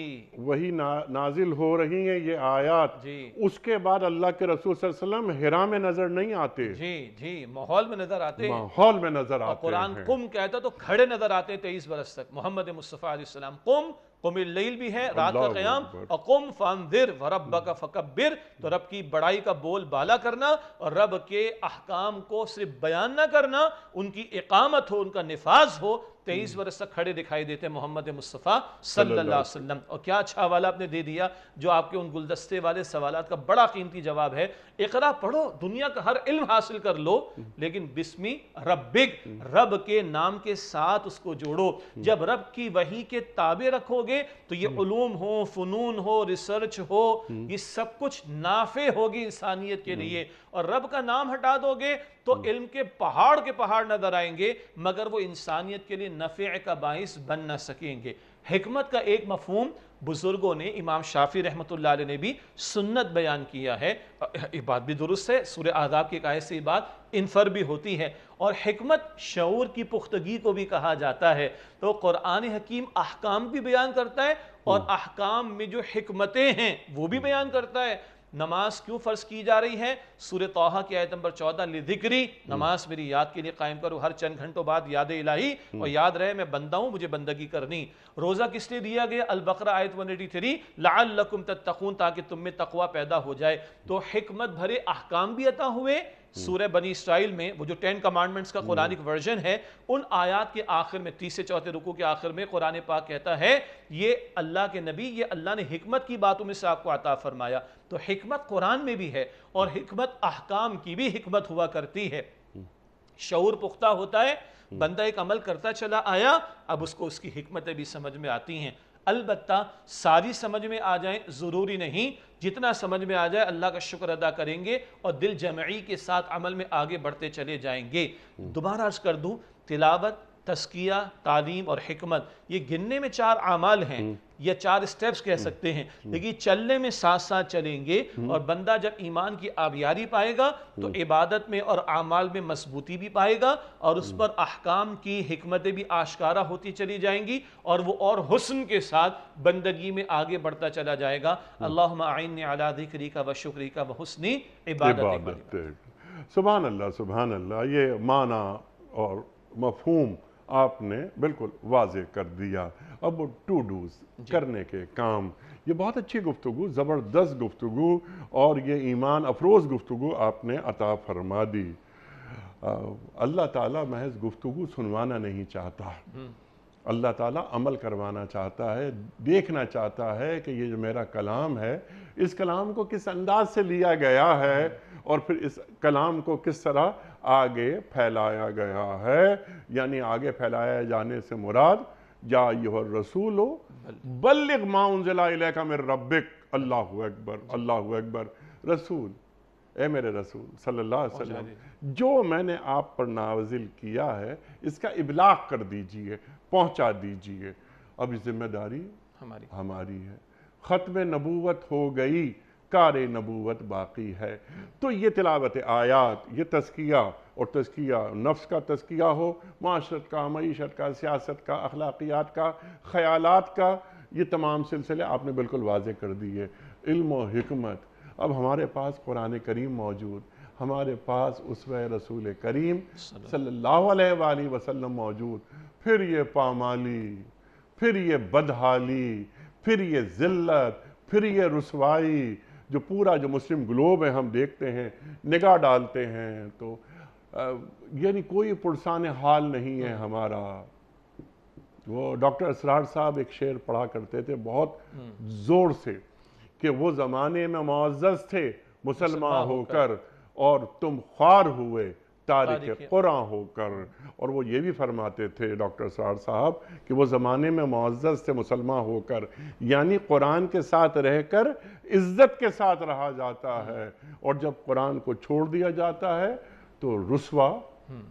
वही ना, नाजिल हो रही है ये आयात जी उसके बाद अल्लाह के रसूल वसल्लम हिरा में नजर नहीं आते जी जी माहौल में नजर आते माहौल में नजर आते कुरान कुम कहता तो खड़े नजर आते तेईस बरस तक मोहम्मद मुस्तफ़ा कुम कौमिल तो भी है रात का क्याम अकुम फानदिर व रब का फ़कबिर तो रब की बड़ाई का बोल बाला करना और रब के अहकाम को सिर्फ बयान ना करना उनकी इकामत हो उनका नफाज हो तेईस हम्म। वर्ष तक खड़े दिखाई देते मोहम्मद मुस्तफ़ा सल्लल्लाहु अलैहि वसल्लम और क्या अच्छा हवाला आपने दे दिया जो आपके उन गुलदस्ते वाले सवाल का बड़ा कीमती जवाब है इकरा पढ़ो दुनिया का हर इल्म हासिल कर लो हम्म। लेकिन बिस्मी रबिक हम्म। रब के नाम के साथ उसको जोड़ो जब रब की वही के ताबे रखोगे तो ये उलूम हो फनून हो रिसर्च हो ये सब कुछ नाफे होगी इंसानियत के लिए और रब का नाम हटा दोगे तो इल्म के पहाड़ के पहाड़ नजर आएंगे मगर वो इंसानियत के लिए नफ़े का बाइस बन ना सकेंगे हमत का एक मफहम बुज़ुर्गों ने इमाम शाफी रहमत ने भी सुन्नत बयान किया है ये बात भी दुरुस्त है सूर्य आदाब की कायद से ये बात इनफर भी होती है और हमत शूर की पुख्तगी को भी कहा जाता है तो क़ुरान हकीम अहकाम भी बयान करता है और हम्म। अहकाम में जो हमतें हैं वो भी बयान करता है नमाज क्यों फ़र्ज की जा रही है सूर तोहा की आयत नंबर चौदह लिधिक्री नमाज मेरी याद के लिए कायम करो हर चंद घंटों बाद याद इलाही हम्म। और याद रहे मैं बंदा हूँ मुझे बंदगी करनी रोज़ा किस लिए दिया गया अलबकर आयत वन एटी थ्री लाकुम तखून ताकि तुम में तकवा पैदा हो जाए तो हमत भरे अहकाम भी अता हुए हम्म। सूर्य बनी इसराइल में वो जो टेन कमांडमेंट्स का हम्म। कुरानिक वर्जन है उन आयात के आखिर में तीसरे चौथे रुकू के आखिर में कुरान पाक कहता है ये अल्लाह के नबी ये अल्लाह ने हमत की बातों में से आपको आता फरमाया तो हमत कुरान में भी है और हमत अहकाम की भी हमत हुआ करती है हम्म। शूर पुख्ता होता है बंदा एक अमल करता चला आया अब उसको उसकी हमतें भी समझ में आती हैं अलबत् सारी समझ में आ जाए ज़रूरी नहीं जितना समझ में आ जाए अल्लाह का शुक्र अदा करेंगे और दिल जमी के साथ अमल में आगे बढ़ते चले जाएंगे हम्म। दोबारा अर्ज कर दूँ तिलावत तस्किया तालीम और हमत ये गिनने में चार आमाल हैं हम्म। या चार स्टेप्स कह हम्म। सकते हैं लेकिन हम्म। चलने में साथ साथ चलेंगे और बंदा जब ईमान की आबियारी पाएगा तो इबादत में और आमाल में मजबूती भी पाएगा और उस पर अहकाम की हमतें भी आशकारा होती चली जाएंगी और वो और हुसन के साथ बंदगी में आगे बढ़ता चला जाएगा अल्लाह आइन आला दिक्री का व शुक्री का व इबादत सुबहान अल्लाह सुबहान अल्लाह ये माना और मफहूम आपने बिल्कुल वाज कर दिया अब वो टू डूज करने के काम ये बहुत अच्छी गुफ्तु ज़बरदस्त गुफ्तु और ये ईमान अफरोज गुफ्तु आपने अता फरमा दी अल्लाह ताला महज गुफ्तु सुनवाना नहीं चाहता हम्म। अल्लाह ताला अमल करवाना चाहता है देखना चाहता है कि ये जो मेरा कलाम है इस कलाम को किस अंदाज से लिया गया है और फिर इस कलाम को किस तरह आगे फैलाया गया है यानी आगे फैलाया जाने से मुराद या रसूल हो बल्लिग माउनजिला मेरे रबिक अल्लाह अकबर अल्लाह अकबर रसूल ए मेरे रसूल सल्लल्लाहु अलैहि वसल्लम जो मैंने आप पर नाजिल किया है इसका इबलाक कर दीजिए पहुंचा दीजिए अब जिम्मेदारी हमारी हमारी है ख़त्म नबूवत हो गई कार नबूवत बाकी है तो ये तिलावत आयात ये तस्किया और तस्किया नफ्स का तस्किया हो माशरत का मीशत का सियासत का अखलाकियात का ख्यालात का ये तमाम सिलसिले आपने बिल्कुल वाज कर दिए इल्म और अब हमारे पास कुरान करीम मौजूद हमारे पास उस रसूल करीम सल्लल्लाहु अलैहि वसल्लम मौजूद फिर ये पामाली फिर ये बदहाली फिर ये ज़िल्लत फिर ये रसवाई जो पूरा जो मुस्लिम ग्लोब है हम देखते हैं निगाह डालते हैं तो यानी कोई पुरसान हाल नहीं है हमारा वो डॉक्टर असरार साहब एक शेर पढ़ा करते थे बहुत हम्म। ज़ोर से कि वो ज़माने में मुआज़ थे मुसलमान होकर और तुम ख्वार हुए तारीख कुरान होकर और वो ये भी फरमाते थे डॉक्टर सार साहब कि वो ज़माने में मुआज़त से मुसलमान होकर यानी कुरान के साथ रहकर इज़्ज़त के साथ रहा जाता हम्म। है और जब कुरान को छोड़ दिया जाता है तो रुसवा हम्म।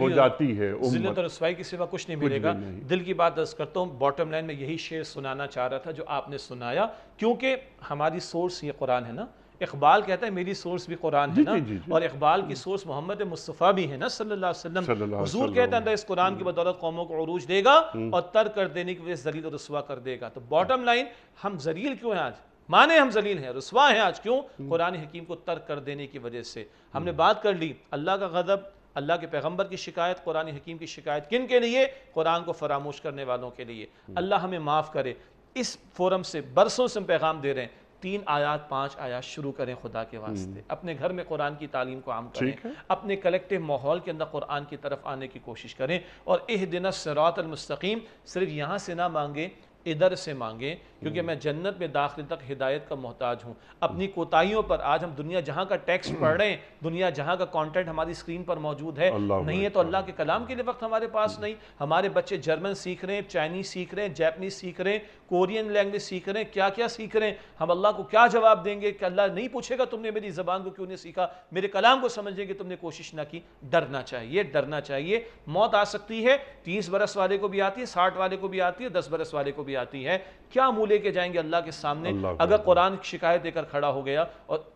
हो जाती है जिल्लत और रसवाई के सिवा कुछ नहीं मिलेगा नहीं। दिल की बात दर्ज करता हूँ बॉटम लाइन में यही शेर सुनाना चाह रहा था जो आपने सुनाया क्योंकि हमारी सोर्स ये कुरान है ना इकबाल कहता है मेरी सोर्स भी कुरान है ना और इकबाल की सोर्स मोहम्मद मुस्तफ़ा भी है ना सल्लल्लाहु अलैहि वसल्लम हुजूर कहता है इस कुरान की बदौलत कौमों को अरूज देगा हम्म। और तर कर देने की वजह से जलील और रसवा कर देगा तो बॉटम लाइन हम जलील क्यों हैं आज माने हम जलील हैं रसवा हैं आज क्यों हम्म। कुरान हकीम को तर्क कर देने की वजह से हमने हम्म। बात कर ली अल्लाह का गजब अल्लाह के पैगंबर की शिकायत कुरान हकीम की शिकायत किन के लिए कुरान को फरामोश करने वालों के लिए अल्लाह हमें माफ़ करे इस फोरम से बरसों से हम पैगाम दे रहे हैं तीन आयात पांच आयात शुरू करें खुदा के हम्म। वास्ते अपने घर में कुरान की तालीम को आम करें अपने कलेक्टिव माहौल के अंदर कुरान की तरफ आने की कोशिश करें और एह दिन सरात सिर्फ यहाँ से ना मांगे इधर से मांगे क्योंकि हम्म। मैं जन्नत में दाखिल तक हिदायत का मोहताज हूं अपनी कोताहियों पर आज हम दुनिया जहां का टेक्स हम्म। पढ़ रहे हैं दुनिया जहां का कंटेंट हमारी स्क्रीन पर मौजूद है नहीं है तो अल्लाह के कलाम के लिए वक्त हमारे पास हम्म। नहीं हमारे बच्चे जर्मन सीख रहे हैं चाइनीज सीख रहे हैं जैपनीज सीख रहे हैं कोरियन लैंग्वेज सीख रहे हैं क्या क्या सीख रहे हैं हम अल्लाह को क्या जवाब देंगे कि अल्लाह नहीं पूछेगा तुमने मेरी जबान को क्यों नहीं सीखा मेरे कलाम को समझने की तुमने कोशिश ना की डरना चाहिए डरना चाहिए मौत आ सकती है तीस बरस वाले को भी आती है साठ वाले को भी आती है दस बरस वाले को भी भी आती है क्या मुंह लेके जाएंगे अल्लाह के सामने अल्लाह अगर कुरान शिकायत देकर खड़ा हो गया और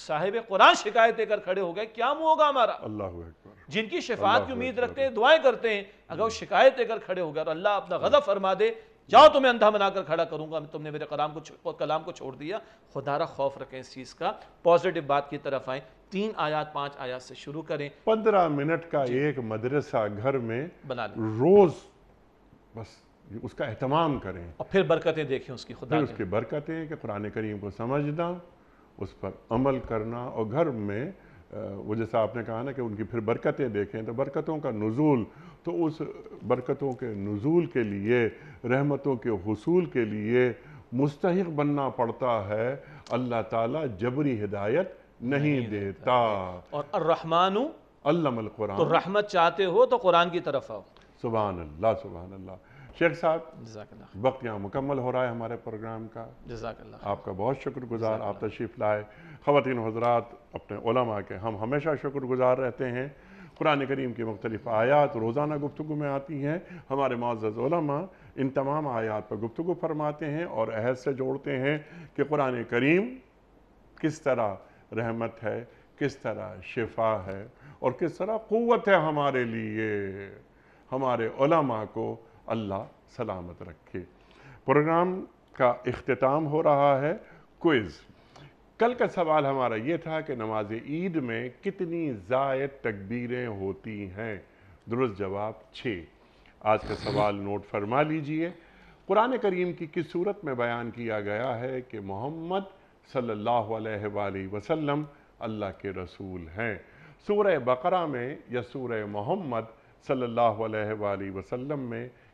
साहिब कुरान शिकायत देकर खड़े हो गए क्या मुंह होगा हमारा अल्लाह जिनकी शिफात की उम्मीद रखते हैं दुआएं करते हैं अगर वो शिकायत देकर खड़े हो गए और अल्लाह अपना गजब फरमा दे जाओ तुम्हें अंधा बनाकर खड़ा करूंगा तुमने मेरे कलाम को कलाम को छोड़ दिया खुदारा खौफ रखें इस चीज़ का पॉजिटिव बात की तरफ आए तीन आयात पांच आयात से शुरू करें पंद्रह मिनट का एक मदरसा घर में बना रोज बस उसका अहतमाम करें और फिर बरकतें देखें उसकी खुदा उसकी बरकतें कि कुरान करीम को समझना उस पर अमल करना और घर में वो जैसा आपने कहा ना कि उनकी फिर बरकतें देखें तो बरकतों का नज़ूल तो उस बरकतों के नज़ूल के लिए रहमतों के हसूल के लिए मुस्तक बनना पड़ता है अल्लाह ताला जबरी हिदायत नहीं, नहीं देता और अर्रहमानु कुरान तो रहमत चाहते हो तो कुरान की तरफ आओ सुबह अल्लाह सुबह अल्लाह शेख साहब वक्त यहाँ मुकम्मल हो रहा है हमारे प्रोग्राम का आपका बहुत शुक्रगुजार आप तशरीफ़ लाए खातिन हजरात अपने ओलमा के हम हमेशा शुक्रगुजार रहते हैं कुरान करीम की मुख्तलिफ आयात रोज़ाना गुफ्तु में आती हैं हमारे मोज़लमा इन तमाम आयात पर गुफ्तु फरमाते हैं और अहद से जोड़ते हैं कि कुरान करीम किस तरह रहमत है किस तरह शिफा है और किस तरह क़वत है हमारे लिए हमारे ओलमा को अल्लाह सलामत रखे प्रोग्राम का अख्ताम हो रहा है क्विज़ कल का सवाल हमारा ये था कि नमाज ईद में कितनी जायद तकबीरें होती हैं दुरुस्त जवाब छः आज का सवाल नोट फरमा लीजिए कुरान करीम की किस सूरत में बयान किया गया है कि मोहम्मद सल्लल्लाहु अलैहि वसल्लम अल्लाह के रसूल हैं सूरह बकरा में या सूरह मोहम्मद सल्लल्लाहु अलैहि वसल्लम में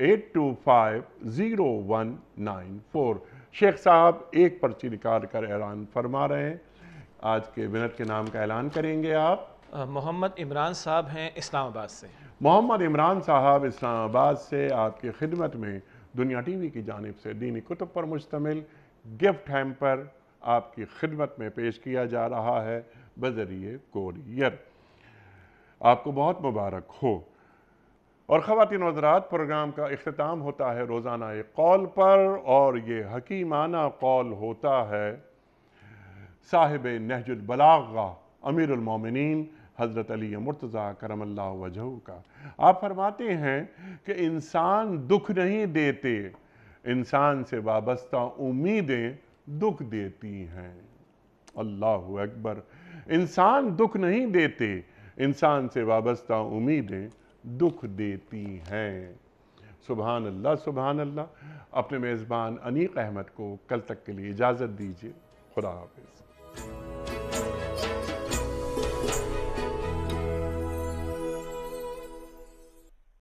8250194 शेख साहब एक पर्ची निकाल कर ऐलान फरमा रहे हैं आज के विनर के नाम का ऐलान करेंगे आप मोहम्मद इमरान साहब हैं इस्लामाबाद से मोहम्मद इमरान साहब इस्लामाबाद से आपकी खिदमत में दुनिया टीवी की जानब से दीनी कुतुब पर मुश्तमिल गिफ्ट हैम्पर आपकी खिदमत में पेश किया जा रहा है बजरिए कोरियर आपको बहुत मुबारक हो और ख़वान हजरात प्रोग्राम का अख्ताम होता है रोज़ाना एक कॉल पर और ये हकीमाना कॉल होता है साहिब नहजुलबलागा अमीरमिन हज़रत अली मुर्तज़ा करम वजह का आप फरमाते हैं कि इंसान दुख नहीं देते इंसान से वाबस्ता उम्मीदें दुख देती हैं अल्लाह अकबर इंसान दुख नहीं देते इंसान से वाबस्ता उम्मीदें दुख देती हैं सुबहान अल्लाह सुबहान अल्लाह अपने मेज़बान अनीक अहमद को कल तक के लिए इजाज़त दीजिए खुदा हाफिज़